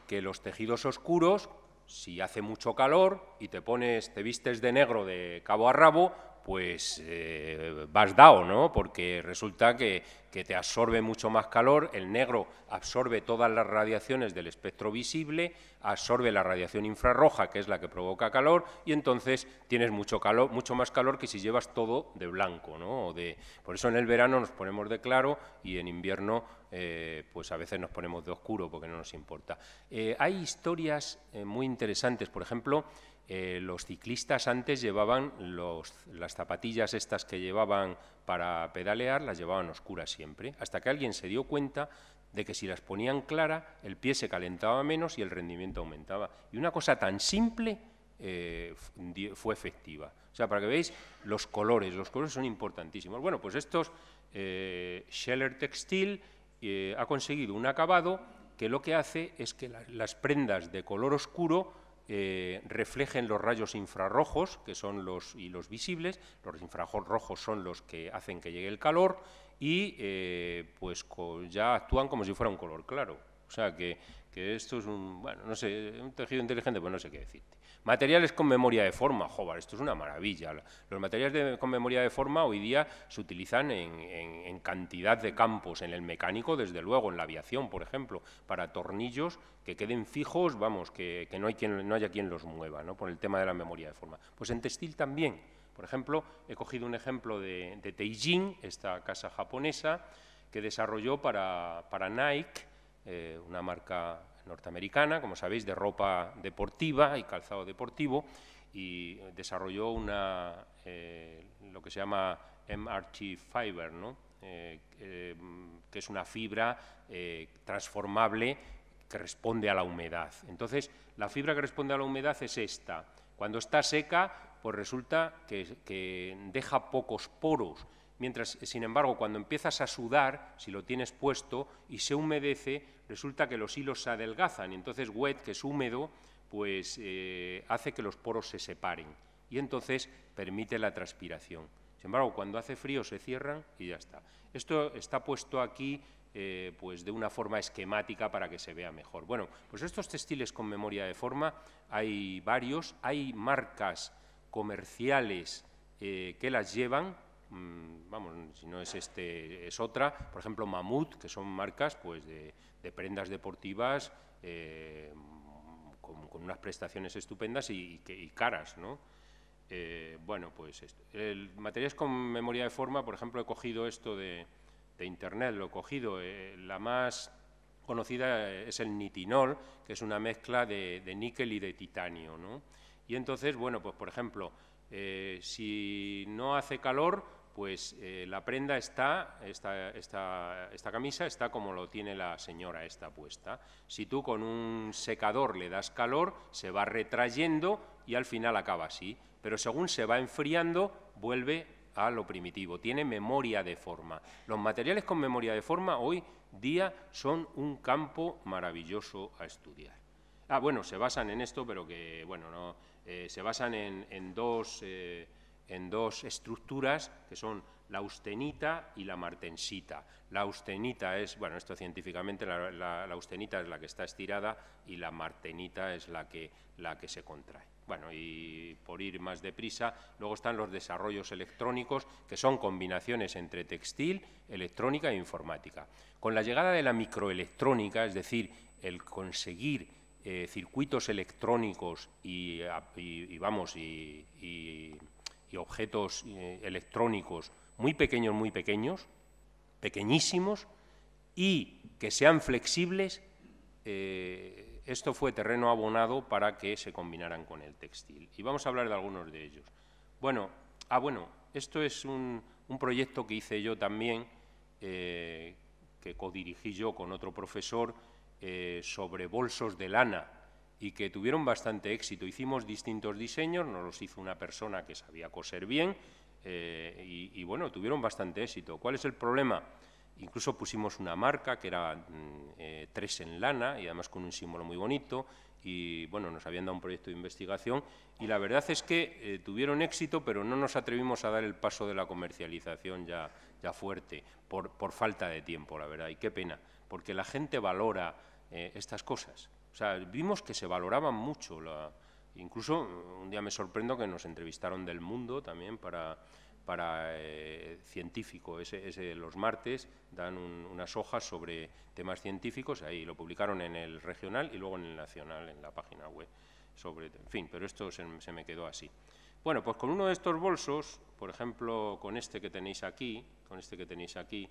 que los tejidos oscuros, si hace mucho calor y te pones, te vistes de negro de cabo a rabo, pues eh, vas dado, ¿no? Porque resulta que, te absorbe mucho más calor, el negro absorbe todas las radiaciones del espectro visible, absorbe la radiación infrarroja, que es la que provoca calor, y entonces tienes mucho, calor, mucho más calor que si llevas todo de blanco, ¿no? de, por eso en el verano nos ponemos de claro y en invierno eh, pues a veces nos ponemos de oscuro porque no nos importa. Eh, hay historias muy interesantes, por ejemplo, eh, los ciclistas antes llevaban las zapatillas estas que llevaban para pedalear, las llevaban oscuras siempre, hasta que alguien se dio cuenta de que si las ponían clara, el pie se calentaba menos y el rendimiento aumentaba. Y una cosa tan simple eh, fue efectiva. O sea, para que veáis, los colores, los colores son importantísimos. Bueno, pues estos, eh, Scheller Textil ha conseguido un acabado que lo que hace es que las prendas de color oscuro eh, reflejen los rayos infrarrojos, que son los y los visibles, los infrarrojos son los que hacen que llegue el calor y eh, pues ya actúan como si fuera un color claro. O sea que, que esto es un, bueno, no sé, un tejido inteligente, pues no sé qué decirte. Materiales con memoria de forma, joder, esto es una maravilla. Los materiales con memoria de forma hoy día se utilizan en, cantidad de campos, en el mecánico, desde luego, en la aviación, por ejemplo, para tornillos que queden fijos, vamos, que, no, haya quien los mueva, ¿no? por el tema de la memoria de forma. Pues en textil también. Por ejemplo, he cogido un ejemplo de, Teijin, esta casa japonesa, que desarrolló para, Nike, eh, una marca norteamericana, como sabéis, de ropa deportiva y calzado deportivo, y desarrolló una, eh, lo que se llama MRT Fiber, ¿no? Eh, eh, que es una fibra transformable que responde a la humedad. Entonces, la fibra que responde a la humedad es esta. Cuando está seca, pues resulta que deja pocos poros, mientras, sin embargo, cuando empiezas a sudar, si lo tienes puesto y se humedece, resulta que los hilos se adelgazan, y entonces wet, que es húmedo, pues eh, hace que los poros se separen y entonces permite la transpiración. Sin embargo, cuando hace frío se cierran y ya está. Esto está puesto aquí eh, pues de una forma esquemática para que se vea mejor. Bueno, pues estos textiles con memoria de forma hay varios, hay marcas comerciales eh, que las llevan, Mm, vamos, si no es este, es otra, por ejemplo, Mamut, que son marcas pues, de, prendas deportivas eh, con, unas prestaciones estupendas y, caras, ¿no? Eh, bueno, pues esto. El, materiales con memoria de forma, por ejemplo, he cogido esto de, Internet, lo he cogido. Eh, la más conocida es el nitinol, que es una mezcla de, de níquel y de titanio, ¿no? Y entonces, bueno, pues por ejemplo, si no hace calor, pues eh, la prenda está, esta, esta, esta, camisa está como lo tiene la señora esta puesta. Si tú con un secador le das calor, se va retrayendo y al final acaba así. Pero según se va enfriando, vuelve a lo primitivo, tiene memoria de forma. Los materiales con memoria de forma hoy día son un campo maravilloso a estudiar. Ah, bueno, se basan en esto, pero que, bueno, no, eh, se basan en, dos... Eh, en dos estructuras que son la austenita y la martensita. La austenita es, bueno, esto científicamente, la, austenita es la que está estirada y la martenita es la que, la que se contrae. Bueno, y por ir más deprisa, luego están los desarrollos electrónicos, que son combinaciones entre textil, electrónica e informática. Con la llegada de la microelectrónica, es decir, el conseguir eh, circuitos electrónicos y, vamos, y y objetos eh, electrónicos muy pequeños, muy pequeños, pequeñísimos, y que sean flexibles, eh, esto fue terreno abonado para que se combinaran con el textil. Y vamos a hablar de algunos de ellos. Bueno, ah, bueno, esto es un, proyecto que hice yo también, eh, que codirigí yo con otro profesor, sobre bolsos de lana y que tuvieron bastante éxito. Hicimos distintos diseños, nos los hizo una persona que sabía coser bien eh, y, bueno, tuvieron bastante éxito. ¿Cuál es el problema? Incluso pusimos una marca que era mm, eh, tres en lana y además con un símbolo muy bonito y bueno, nos habían dado un proyecto de investigación y la verdad es que eh, tuvieron éxito, pero no nos atrevimos a dar el paso de la comercialización ya, ya fuerte, por, por falta de tiempo, la verdad, y qué pena, porque la gente valora estas cosas. O sea, vimos que se valoraban mucho. La, incluso un día me sorprendo que nos entrevistaron del mundo también para, para eh, científico. Ese, los martes dan unas hojas sobre temas científicos, ahí lo publicaron en el regional y luego en el nacional, en la página web. Sobre, en fin, pero esto se, me quedó así. Bueno, pues con uno de estos bolsos, por ejemplo, con este que tenéis aquí, con este que tenéis aquí,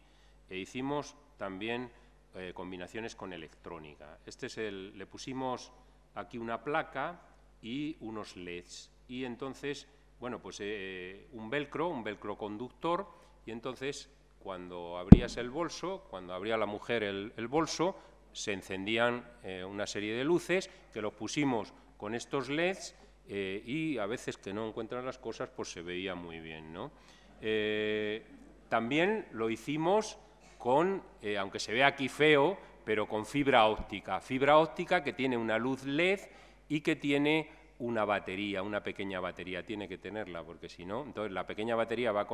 e hicimos también eh, combinaciones con electrónica. Este es el, le pusimos aquí una placa y unos LEDs. Y entonces, bueno, pues eh, un velcro, un velcro conductor, y entonces cuando abrías el bolso, cuando abría la mujer el, bolso, se encendían eh, una serie de luces que los pusimos con estos LEDs y a veces que no encuentran las cosas, pues se veía muy bien, ¿no? también lo hicimos con, eh, aunque se vea aquí feo, pero con fibra óptica. Fibra óptica que tiene una luz LED y que tiene una batería, una pequeña batería, tiene que tenerla, porque si no, entonces la pequeña batería va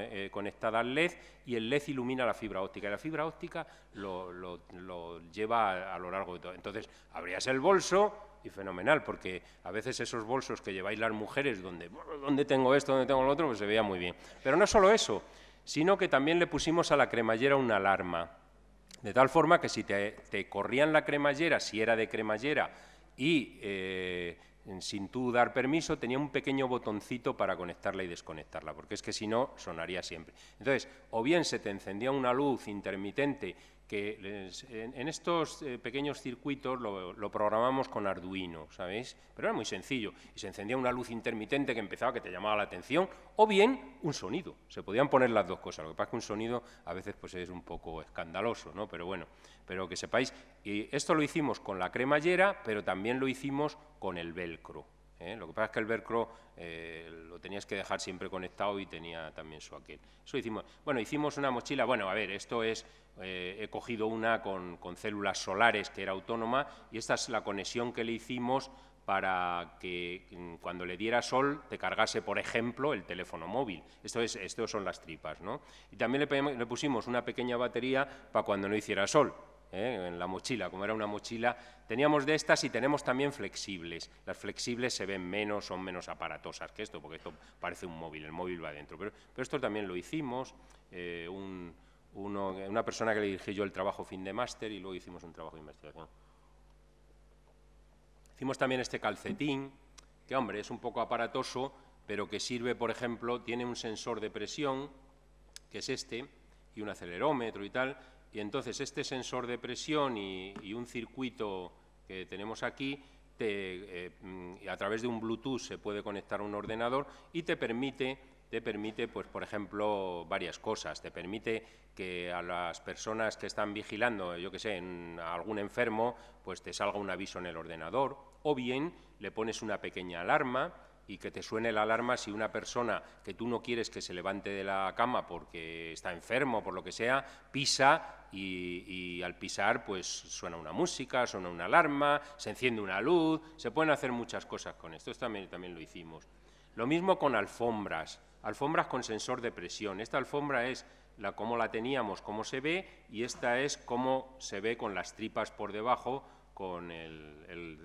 eh, conectada al LED y el LED ilumina la fibra óptica, y la fibra óptica lo, lleva a, lo largo de todo. Entonces, abrías el bolso y fenomenal, porque a veces esos bolsos que lleváis las mujeres, donde, donde tengo esto, donde tengo lo otro, pues se veía muy bien. Pero no solo eso, sino que también le pusimos a la cremallera una alarma, de tal forma que si te, corrían la cremallera, si era de cremallera, y eh, sin tú dar permiso, tenía un pequeño botoncito para conectarla y desconectarla, porque es que si no, sonaría siempre. Entonces, o bien se te encendía una luz intermitente que en, estos eh, pequeños circuitos lo, programamos con Arduino, ¿sabéis? Pero era muy sencillo. Y se encendía una luz intermitente que empezaba, que te llamaba la atención, o bien un sonido. Se podían poner las dos cosas. Lo que pasa es que un sonido a veces pues, es un poco escandaloso, ¿no? Pero bueno, pero que sepáis. Y esto lo hicimos con la cremallera, pero también lo hicimos con el velcro. ¿eh? Lo que pasa es que el velcro eh, lo tenías que dejar siempre conectado y tenía también su aquel. Eso hicimos. Bueno, hicimos una mochila, bueno, a ver, esto es, eh, he cogido una con, células solares que era autónoma y esta es la conexión que le hicimos para que mm, cuando le diera sol te cargase, por ejemplo, el teléfono móvil. Esto, es, esto son las tripas, ¿no? Y también le pusimos una pequeña batería para cuando no hiciera sol, ¿eh? en la mochila, como era una mochila, teníamos de estas y tenemos también flexibles. Las flexibles se ven menos, son menos aparatosas que esto, porque esto parece un móvil, el móvil va adentro. Pero, esto también lo hicimos, eh, una persona que le dirigí yo el trabajo fin de máster y luego hicimos un trabajo de investigación. Hicimos también este calcetín, que hombre, es un poco aparatoso, pero que sirve, por ejemplo, tiene un sensor de presión, que es este, y un acelerómetro y tal, y entonces este sensor de presión y, un circuito que tenemos aquí, eh, mm, a través de un Bluetooth se puede conectar a un ordenador y te permite, te permite pues, por ejemplo, varias cosas. Te permite que a las personas que están vigilando, yo que sé, en, algún enfermo, pues te salga un aviso en el ordenador. O bien le pones una pequeña alarma y que te suene la alarma si una persona que tú no quieres que se levante de la cama porque está enfermo, por lo que sea, pisa y, al pisar pues suena una música, suena una alarma, se enciende una luz, se pueden hacer muchas cosas con esto, esto también, también lo hicimos. Lo mismo con alfombras, alfombras con sensor de presión. Esta alfombra es la, como la teníamos, cómo se ve, y esta es cómo se ve con las tripas por debajo con el,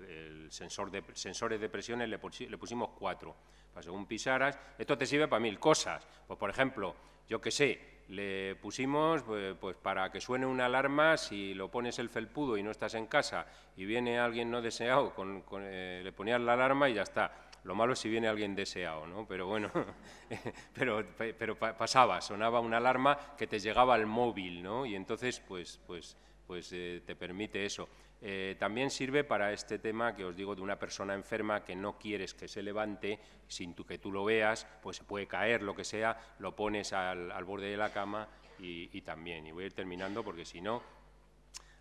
sensor de, sensores de presiones, le, pusimos cuatro. Para según pisaras, esto te sirve para mil cosas. Pues, por ejemplo, yo qué sé, le pusimos eh, pues, para que suene una alarma si lo pones el felpudo y no estás en casa y viene alguien no deseado, eh, le ponías la alarma y ya está. Lo malo es si viene alguien deseado, ¿no? Pero bueno, pero, pero pasaba, sonaba una alarma que te llegaba al móvil, ¿no? Y entonces, pues, pues, pues eh, te permite eso. Eh, también sirve para este tema que os digo de una persona enferma que no quieres que se levante sin que tú lo veas, pues se puede caer, lo que sea, lo pones al, borde de la cama y, también. Y voy a ir terminando porque si no,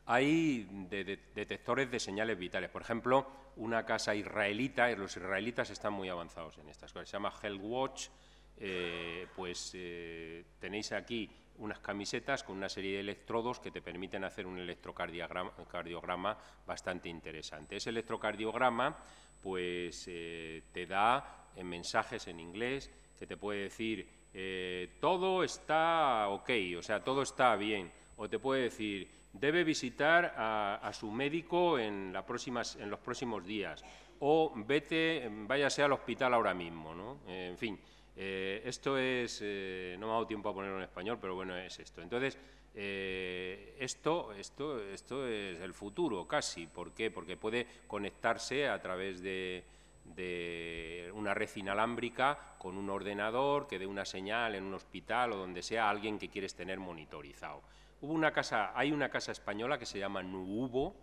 hay detectores de señales vitales. Por ejemplo, una casa israelita, eh, los israelitas están muy avanzados en estas cosas, se llama Health Watch, eh, pues tenéis aquí unas camisetas con una serie de electrodos que te permiten hacer un electrocardiograma bastante interesante. Ese electrocardiograma pues, eh, te da eh, mensajes en inglés que te puede decir eh, todo está ok, o sea, todo está bien, o te puede decir debe visitar a, su médico en, la próximas, en, los próximos días, o vete, váyase al hospital ahora mismo, ¿no? en fin. Eh, esto es, eh, no me ha dado tiempo a ponerlo en español, pero bueno, es esto. Entonces, eh, esto, esto, esto es el futuro casi. ¿Por qué? Porque puede conectarse a través de, una red inalámbrica con un ordenador que dé una señal en un hospital o donde sea a alguien que quieres tener monitorizado. Hubo una casa, hay una casa española que se llama Nubo,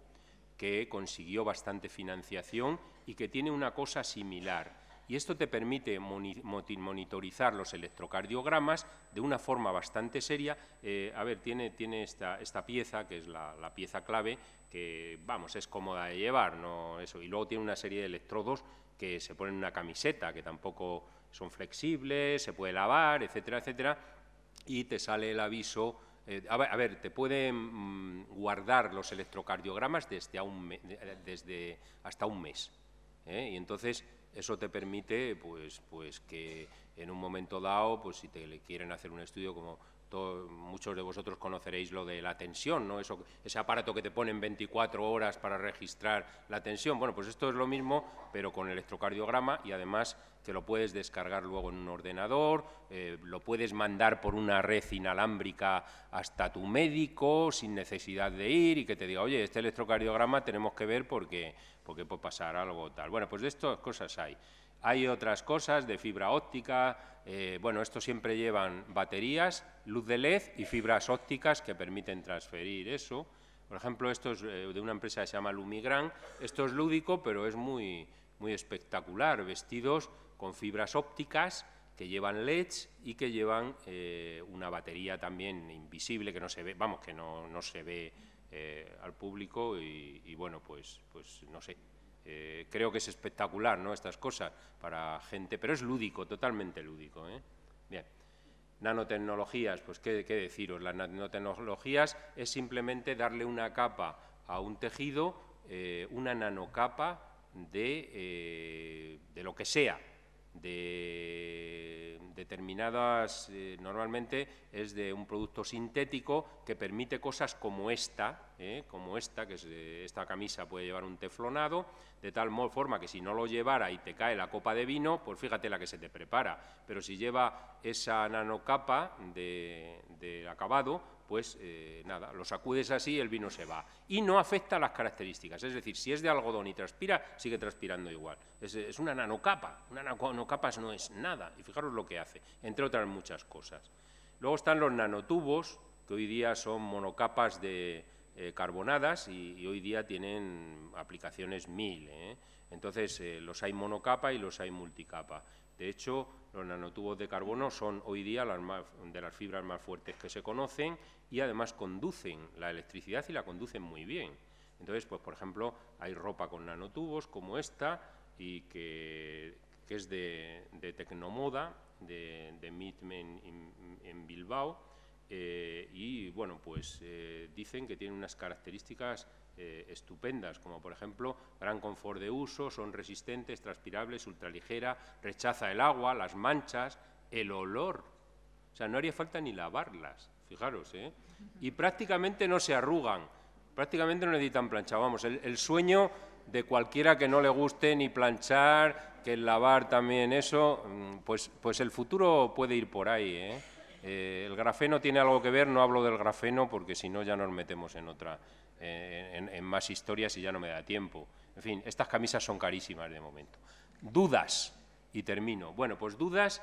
que consiguió bastante financiación y que tiene una cosa similar y esto te permite monitorizar los electrocardiogramas de una forma bastante seria. Eh, a ver, tiene, tiene esta, esta, pieza, que es la, pieza clave, que, vamos, es cómoda de llevar, ¿no? Eso. y luego tiene una serie de electrodos que se ponen en una camiseta, que tampoco son flexibles, se puede lavar, etcétera, etcétera, y te sale el aviso eh, a, ver, te pueden mm, guardar los electrocardiogramas desde, hasta un mes. ¿eh? Y entonces eso te permite pues, pues que en un momento dado, pues si te le quieren hacer un estudio como muchos de vosotros conoceréis lo de la tensión, ¿no? Eso, ese aparato que te ponen 24 horas para registrar la tensión. Bueno, pues esto es lo mismo, pero con electrocardiograma y además te lo puedes descargar luego en un ordenador, eh, lo puedes mandar por una red inalámbrica hasta tu médico sin necesidad de ir y que te diga, oye, este electrocardiograma tenemos que ver porque, porque puede pasar algo tal. Bueno, pues de estas cosas hay. Hay otras cosas de fibra óptica, eh, bueno, esto siempre llevan baterías, luz de LED y fibras ópticas que permiten transferir eso. Por ejemplo, esto es eh, de una empresa que se llama Lumigran, esto es lúdico, pero es muy, muy espectacular, vestidos con fibras ópticas que llevan LEDs y que llevan eh, una batería también invisible que no se ve, vamos, que no, no se ve al público y, y bueno, pues, pues no sé, eh, creo que es espectacular, ¿no?, estas cosas para gente, pero es lúdico, totalmente lúdico. ¿eh? Bien. Nanotecnologías, pues ¿qué, deciros, las nanotecnologías es simplemente darle una capa a un tejido, eh, una nanocapa de, de lo que sea, de determinadas, eh, normalmente es de un producto sintético que permite cosas como esta, eh, como esta, que esta camisa puede llevar un teflonado, de tal forma que si no lo llevara y te cae la copa de vino, pues fíjate la que se te prepara. Pero si lleva esa nanocapa de, de acabado, pues eh, nada, lo sacudes así y el vino se va. Y no afecta las características, es decir, si es de algodón y transpira, sigue transpirando igual. Es, una nanocapa, una nanocapa no es nada, y fijaros lo que hace, entre otras muchas cosas. Luego están los nanotubos, que hoy día son monocapas de eh, carbonadas y, hoy día tienen aplicaciones mil. ¿eh? Entonces, los hay monocapa y los hay multicapa. De hecho, los nanotubos de carbono son hoy día las de las fibras más fuertes que se conocen y además conducen la electricidad y la conducen muy bien. Entonces, pues por ejemplo, hay ropa con nanotubos como esta y que, es de, Tecnomoda, de, de en Bilbao, eh, y bueno, pues eh, dicen que tiene unas características eh, estupendas, como por ejemplo gran confort de uso, son resistentes, transpirables, ultraligera, rechaza el agua, las manchas, el olor. O sea, no haría falta ni lavarlas fijaros, ¿eh? y prácticamente no se arrugan, prácticamente no necesitan planchar. Vamos, el, sueño de cualquiera que no le guste ni planchar, que lavar también eso, mm, pues, pues el futuro puede ir por ahí. ¿eh? ¿eh? el grafeno tiene algo que ver, no hablo del grafeno porque si no ya nos metemos en otra, eh, en, más historias y ya no me da tiempo. En fin, estas camisas son carísimas de momento. Dudas, y termino. Bueno, pues dudas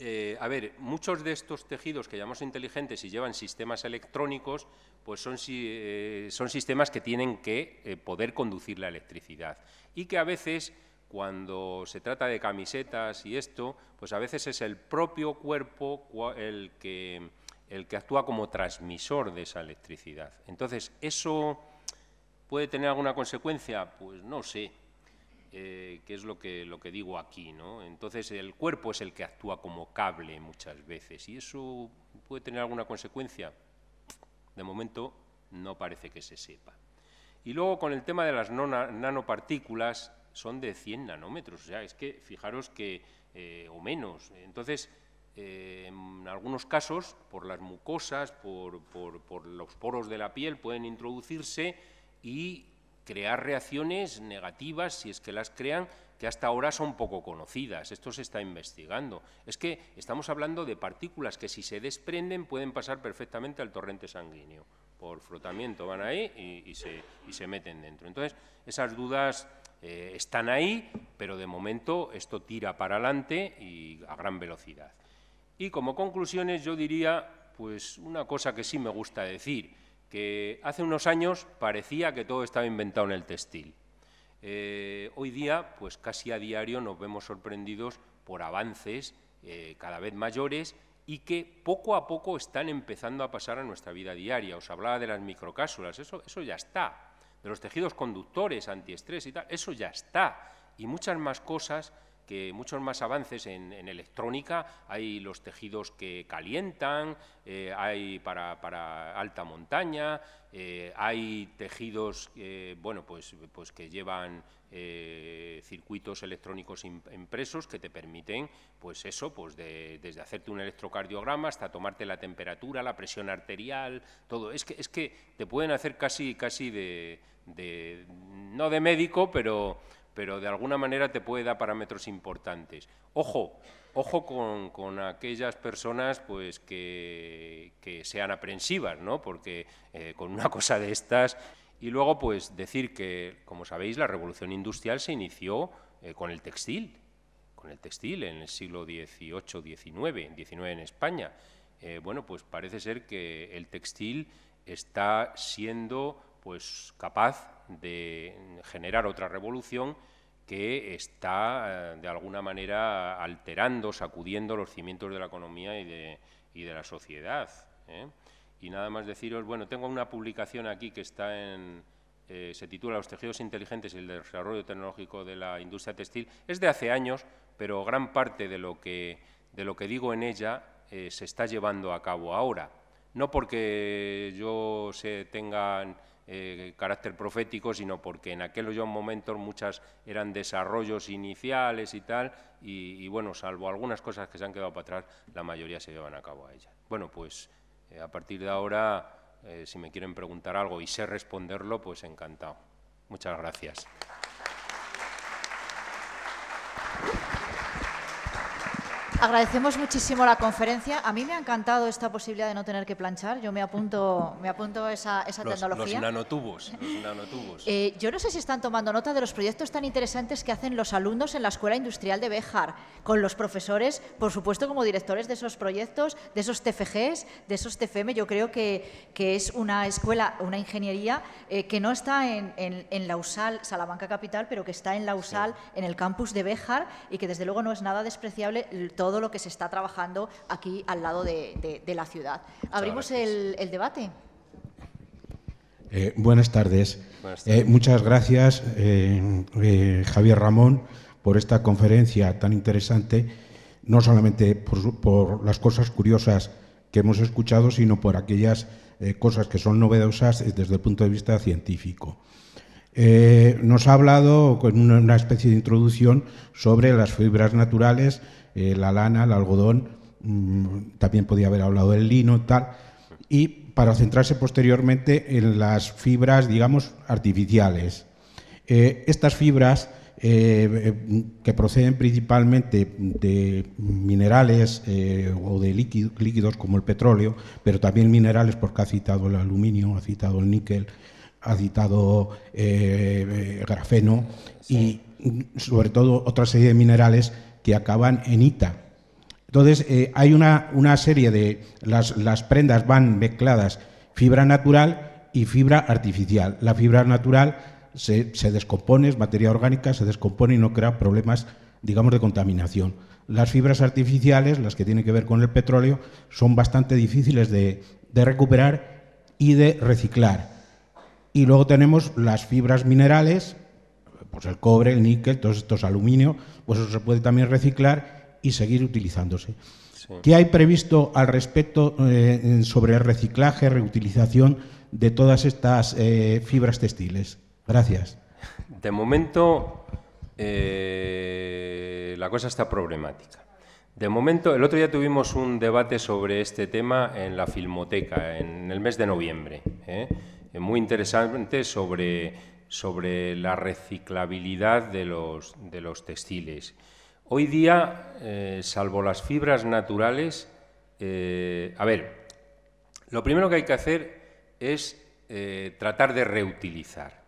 eh, a ver, muchos de estos tejidos que llamamos inteligentes y llevan sistemas electrónicos, pues son, eh, son sistemas que tienen que eh, poder conducir la electricidad y que a veces, cuando se trata de camisetas y esto, pues a veces es el propio cuerpo el que actúa como transmisor de esa electricidad. Entonces, ¿eso puede tener alguna consecuencia? Pues no sé. Eh, que es lo que, lo que digo aquí. ¿no? Entonces, el cuerpo es el que actúa como cable muchas veces y eso puede tener alguna consecuencia. De momento, no parece que se sepa. Y luego, con el tema de las nanopartículas, son de 100 nanómetros, o sea, es que fijaros que, eh, o menos. Entonces, eh, en algunos casos, por las mucosas, por los poros de la piel, pueden introducirse y crear reacciones negativas, si es que las crean, que hasta ahora son poco conocidas. Esto se está investigando. Es que estamos hablando de partículas que si se desprenden pueden pasar perfectamente al torrente sanguíneo. Por frotamiento van ahí y, se, meten dentro. Entonces, esas dudas eh, están ahí, pero de momento esto tira para adelante y a gran velocidad. Y como conclusiones yo diría pues una cosa que sí me gusta decir que hace unos años parecía que todo estaba inventado en el textil. Eh, hoy día, pues casi a diario nos vemos sorprendidos por avances eh, cada vez mayores y que poco a poco están empezando a pasar a nuestra vida diaria. Os hablaba de las microcápsulas, eso, eso ya está. De los tejidos conductores, antiestrés y tal, eso ya está. Y muchas más cosas que muchos más avances en, electrónica, hay los tejidos que calientan, eh, hay para, para, alta montaña, eh, hay tejidos eh, bueno, pues, pues que llevan circuitos electrónicos impresos que te permiten, pues eso, pues desde hacerte un electrocardiograma hasta tomarte la temperatura, la presión arterial, todo. Es que, es que te pueden hacer casi, casi de, de no de médico, pero pero de alguna manera te puede dar parámetros importantes. Ojo, ojo con, con aquellas personas pues, que, sean aprensivas, ¿no? porque eh, con una cosa de estas... Y luego, pues decir que, como sabéis, la revolución industrial se inició eh, con el textil, con el textil en el siglo XVIII, XIX, XIX en España. Eh, bueno, pues parece ser que el textil está siendo pues capaz de generar otra revolución que está, eh, de alguna manera, alterando, sacudiendo los cimientos de la economía y de, la sociedad. ¿eh? Y nada más deciros, bueno, tengo una publicación aquí que está en, eh, se titula Los tejidos inteligentes y el desarrollo tecnológico de la industria textil. Es de hace años, pero gran parte de lo que, de lo que digo en ella se está llevando a cabo ahora. No porque yo se tengan eh, carácter profético, sino porque en aquellos momentos muchas eran desarrollos iniciales y tal, y, bueno, salvo algunas cosas que se han quedado para atrás, la mayoría se llevan a cabo a ella. Bueno, pues eh, a partir de ahora, eh, si me quieren preguntar algo y sé responderlo, pues encantado. Muchas gracias. Agradecemos muchísimo la conferencia. A mí me ha encantado esta posibilidad de no tener que planchar. Yo me apunto, me apunto esa, tecnología. Los nanotubos. Eh, yo no sé si están tomando nota de los proyectos tan interesantes que hacen los alumnos en la Escuela Industrial de Béjar, con los profesores, por supuesto, como directores de esos proyectos, de esos TFGs, de esos TFM. Yo creo que, que es una escuela, una ingeniería eh, que no está en, en, la USAL, Salamanca Capital, pero que está en la USAL, en el campus de Béjar, y que desde luego no es nada despreciable todo todo lo que se está trabajando aquí al lado de, la ciudad. Abrimos el, debate. Eh, buenas eh, tardes. muchas gracias, eh, Javier Ramón, por esta conferencia tan interesante, no solamente por, las cosas curiosas que hemos escuchado, sino por aquellas cosas que son novedosas desde el punto de vista científico. nos ha hablado con una especie de introducción sobre las fibras naturales eh, la lana, el algodón, mm, también podía haber hablado del lino, y tal, y para centrarse posteriormente en las fibras, digamos, artificiales. Eh, estas fibras eh, que proceden principalmente de minerales o de líquidos como el petróleo, pero también minerales porque ha citado el aluminio, ha citado el níquel, ha citado grafeno y sobre todo otra serie de minerales acaban en ita. Entonces, eh, hay una, serie de. Las, prendas van mezcladas fibra natural y fibra artificial. La fibra natural se, descompone, es materia orgánica, se descompone y no crea problemas, digamos, de contaminación. Las fibras artificiales, las que tienen que ver con el petróleo, son bastante difíciles de, de recuperar y de reciclar. Y luego tenemos las fibras minerales, pues el cobre, el níquel, todos estos aluminio, pues eso se puede también reciclar y seguir utilizándose. ¿Qué hay previsto al respecto eh, sobre el reciclaje, reutilización de todas estas eh, fibras textiles? Gracias. De momento, eh, la cosa está problemática. De momento, el otro día tuvimos un debate sobre este tema en la Filmoteca, en el mes de noviembre, muy interesante sobre sobre la reciclabilidad de los, textiles. Hoy día, eh, salvo las fibras naturales, eh, a ver, lo primero que hay que hacer es eh, tratar de reutilizar.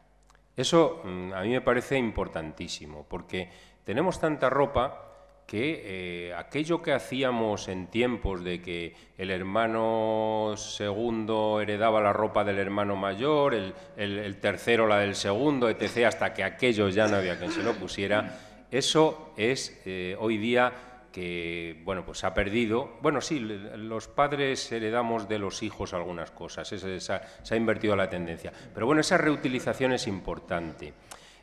Eso mm, a mí me parece importantísimo, porque tenemos tanta ropa que eh, aquello que hacíamos en tiempos de que el hermano segundo heredaba la ropa del hermano mayor, el, tercero la del segundo, etc., hasta que aquello ya no había quien se lo pusiera, eso es eh, hoy día que bueno pues ha perdido bueno sí los padres heredamos de los hijos algunas cosas se ha invertido la tendencia pero bueno esa reutilización es importante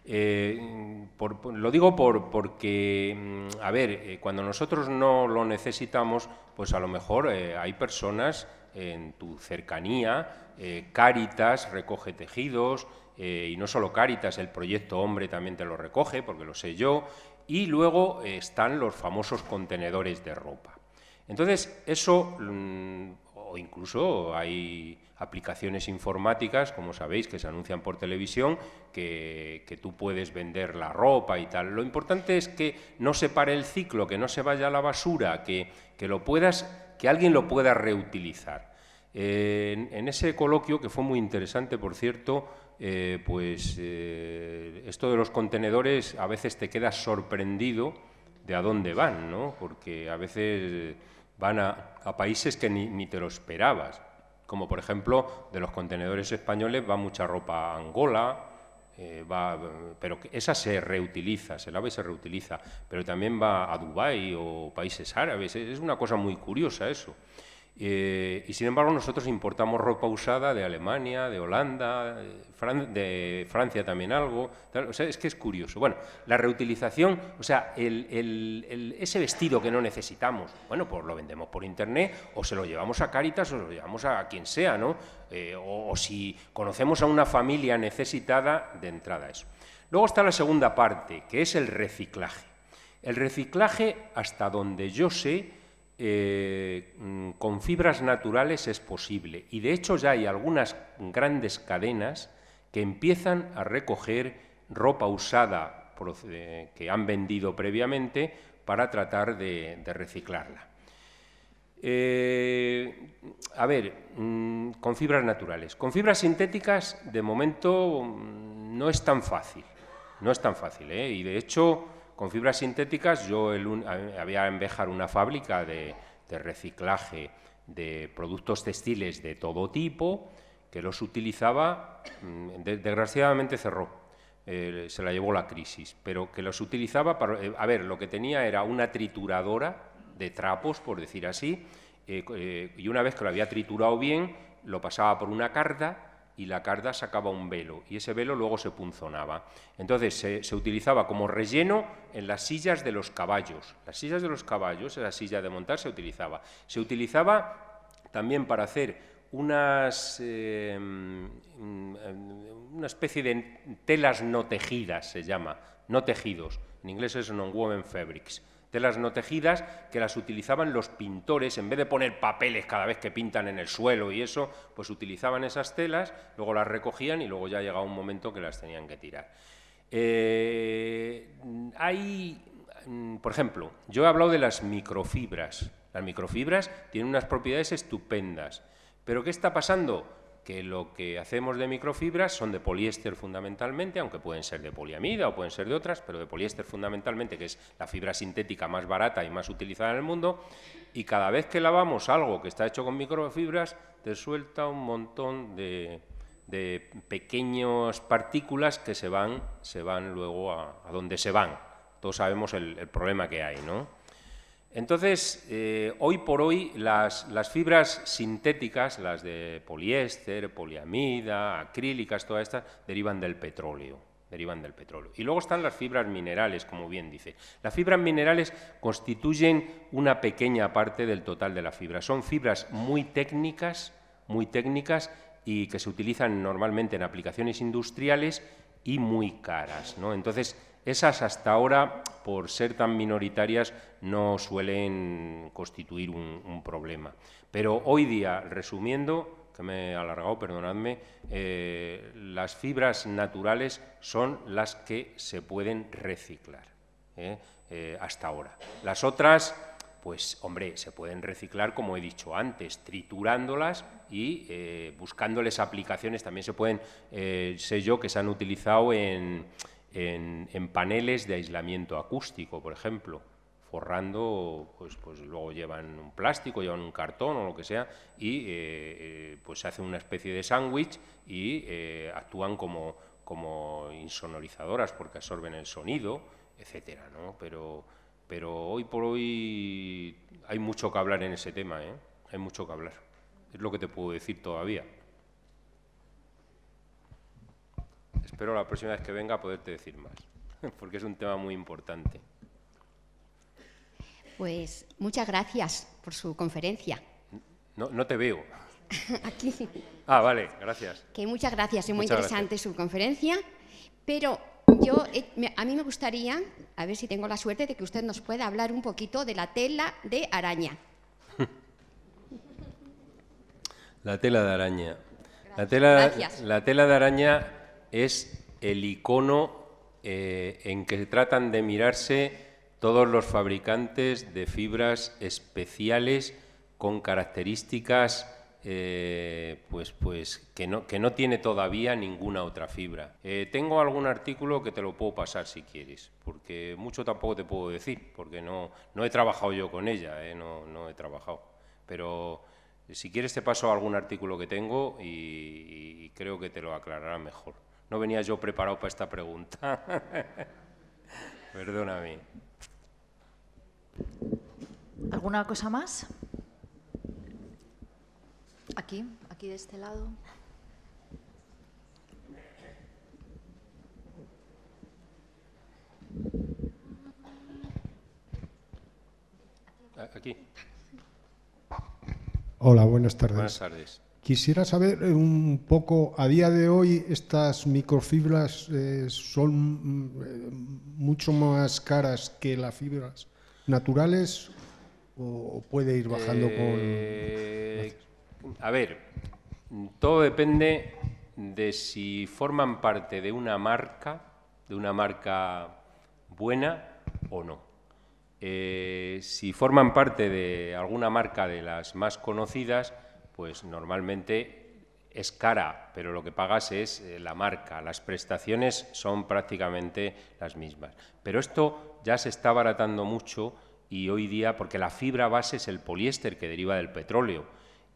eh, lo digo por, porque, mm, a ver, eh, cuando nosotros no lo necesitamos, pues a lo mejor eh, hay personas en tu cercanía, Cáritas recoge tejidos, y no solo Cáritas, el proyecto Hombre también te lo recoge, porque lo sé yo, y luego están los famosos contenedores de ropa. Entonces, eso mm, o incluso hay aplicaciones informáticas, como sabéis, que se anuncian por televisión, que, tú puedes vender la ropa y tal. Lo importante es que no se pare el ciclo, que no se vaya a la basura, que, lo puedas, que alguien lo pueda reutilizar. en, ese coloquio, que fue muy interesante, por cierto, eh, pues eh, esto de los contenedores a veces te quedas sorprendido de a dónde van, ¿no? Porque a veces van a, países que ni, te lo esperabas. Como por ejemplo, de los contenedores españoles va mucha ropa a Angola, eh, va, pero esa se reutiliza, se lava y se reutiliza, pero también va a Dubái o países árabes. Es una cosa muy curiosa eso. Eh, y sin embargo nosotros importamos ropa usada de Alemania, de Holanda, de Francia también algo. O sea, es que es curioso. Bueno, la reutilización, o sea, ese vestido que no necesitamos, bueno, pues lo vendemos por internet o se lo llevamos a Caritas o se lo llevamos a quien sea, ¿no? Eh, o, o si conocemos a una familia necesitada, de entrada eso. Luego está la segunda parte, que es el reciclaje. El reciclaje, hasta donde yo sé, eh, mm, con fibras naturales es posible. Y de hecho ya hay algunas grandes cadenas que empiezan a recoger ropa usada eh, que han vendido previamente para tratar de, reciclarla. Eh, a ver, mm, con fibras naturales. Con fibras sintéticas, de momento, mm, no es tan fácil. No es tan fácil, Y de hecho, con fibras sintéticas, yo había en una fábrica de, reciclaje de productos textiles de todo tipo, que los utilizaba, mm, desgraciadamente cerró, eh, se la llevó la crisis, pero que los utilizaba para, eh, a ver, lo que tenía era una trituradora de trapos, por decir así, eh, y una vez que lo había triturado bien, lo pasaba por una carta y la carda sacaba un velo y ese velo luego se punzonaba. Entonces se, utilizaba como relleno en las sillas de los caballos. Las sillas de los caballos, la silla de montar se utilizaba. Se utilizaba también para hacer unas, em, una especie de telas no tejidas, se llama, no tejidos. En inglés es non-woven fabrics telas no tejidas que las utilizaban los pintores, en vez de poner papeles cada vez que pintan en el suelo y eso, pues utilizaban esas telas, luego las recogían y luego ya llegaba un momento que las tenían que tirar. Eh, hay, mm, por ejemplo, yo he hablado de las microfibras. Las microfibras tienen unas propiedades estupendas, pero ¿qué está pasando? que lo que hacemos de microfibras son de poliéster fundamentalmente, aunque pueden ser de poliamida o pueden ser de otras, pero de poliéster fundamentalmente, que es la fibra sintética más barata y más utilizada en el mundo, y cada vez que lavamos algo que está hecho con microfibras, te suelta un montón de, pequeñas partículas que se van, se van luego a, donde se van. Todos sabemos el, el problema que hay, ¿no? Entonces, eh, hoy por hoy las, fibras sintéticas, las de poliéster, poliamida, acrílicas, todas estas, derivan del petróleo. Derivan del petróleo. Y luego están las fibras minerales, como bien dice. Las fibras minerales constituyen una pequeña parte del total de la fibra. Son fibras muy técnicas, muy técnicas y que se utilizan normalmente en aplicaciones industriales y muy caras. ¿no? Entonces, esas hasta ahora, por ser tan minoritarias, no suelen constituir un, problema. Pero hoy día, resumiendo, que me he alargado, perdonadme, eh, las fibras naturales son las que se pueden reciclar ¿eh? Eh, hasta ahora. Las otras, pues hombre, se pueden reciclar, como he dicho antes, triturándolas y buscándoles aplicaciones. También se pueden, sé yo, que se han utilizado en en, paneles de aislamiento acústico, por ejemplo, forrando, pues, pues luego llevan un plástico, llevan un cartón o lo que sea, y eh, eh pues hacen una especie de sándwich y eh, actúan como, como insonorizadoras porque absorben el sonido, etcétera, ¿no? Pero, pero hoy por hoy hay mucho que hablar en ese tema, ¿eh? hay mucho que hablar. Es lo que te puedo decir todavía. Espero la próxima vez que venga poderte decir más, porque es un tema muy importante. Pues muchas gracias por su conferencia. No, te veo. Aquí. Ah, vale, gracias. Que muchas gracias, es muy interesante su conferencia, pero yo, eh, a mí me gustaría, a ver si tengo la suerte de que usted nos pueda hablar un poquito de la tela de araña. La tela de araña. La tela, la tela, de araña es el icono eh, en que tratan de mirarse todos los fabricantes de fibras especiales con características eh, pues, pues que, no, que no tiene todavía ninguna otra fibra. Eh, tengo algún artículo que te lo puedo pasar si quieres, porque mucho tampoco te puedo decir, porque no, no he trabajado yo con ella, no, no, he trabajado. Pero si quieres te paso algún artículo que tengo y creo que te lo aclarará mejor. No venía yo preparado para esta pregunta. Perdóname. ¿Alguna cosa más? Aquí, aquí de este lado. Aquí. Hola, buenas tardes. Buenas tardes. Quisiera saber eh, un poco, a día de hoy estas microfibras eh, son mm, eh, mucho más caras que las fibras naturales o puede ir bajando con... A ver, todo depende de si forman parte de una marca, de una marca buena o no. si forman parte de alguna marca de las más conocidas, pues normalmente es cara, pero lo que pagas es eh, la marca. Las prestaciones son prácticamente las mismas. Pero esto ya se está abaratando mucho y hoy día, porque la fibra base es el poliéster que deriva del petróleo,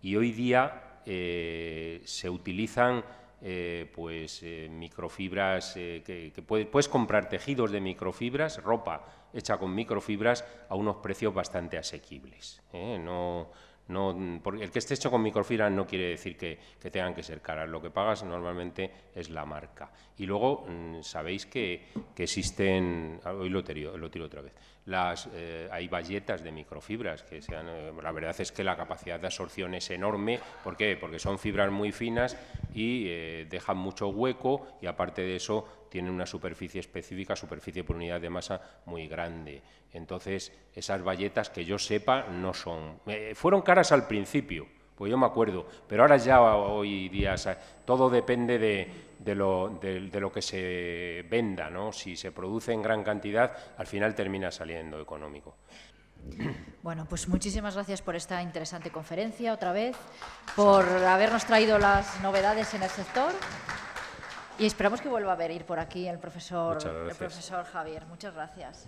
y hoy día eh, se utilizan eh, pues microfibras, que, puedes comprar tejidos de microfibras, ropa hecha con microfibras a unos precios bastante asequibles. No, no, porque el que esté hecho con microfibra no quiere decir que, tengan que ser caras. Lo que pagas normalmente es la marca. Y luego mm, sabéis que, existen, ah, hoy lo tiro otra vez, las, eh, hay valletas de microfibras que sean, eh, la verdad es que la capacidad de absorción es enorme, ¿por qué? Porque son fibras muy finas y eh, dejan mucho hueco y aparte de eso tienen una superficie específica, superficie por unidad de masa muy grande. Entonces, esas valletas que yo sepa no son, fueron caras al principio, pues yo me acuerdo, pero ahora ya hoy día todo depende de, lo, de, lo, que se venda, ¿no? Si se produce en gran cantidad, al final termina saliendo económico. Bueno, pues muchísimas gracias por esta interesante conferencia otra vez, por habernos traído las novedades en el sector y esperamos que vuelva a venir por aquí el profesor, el profesor Javier. Muchas gracias.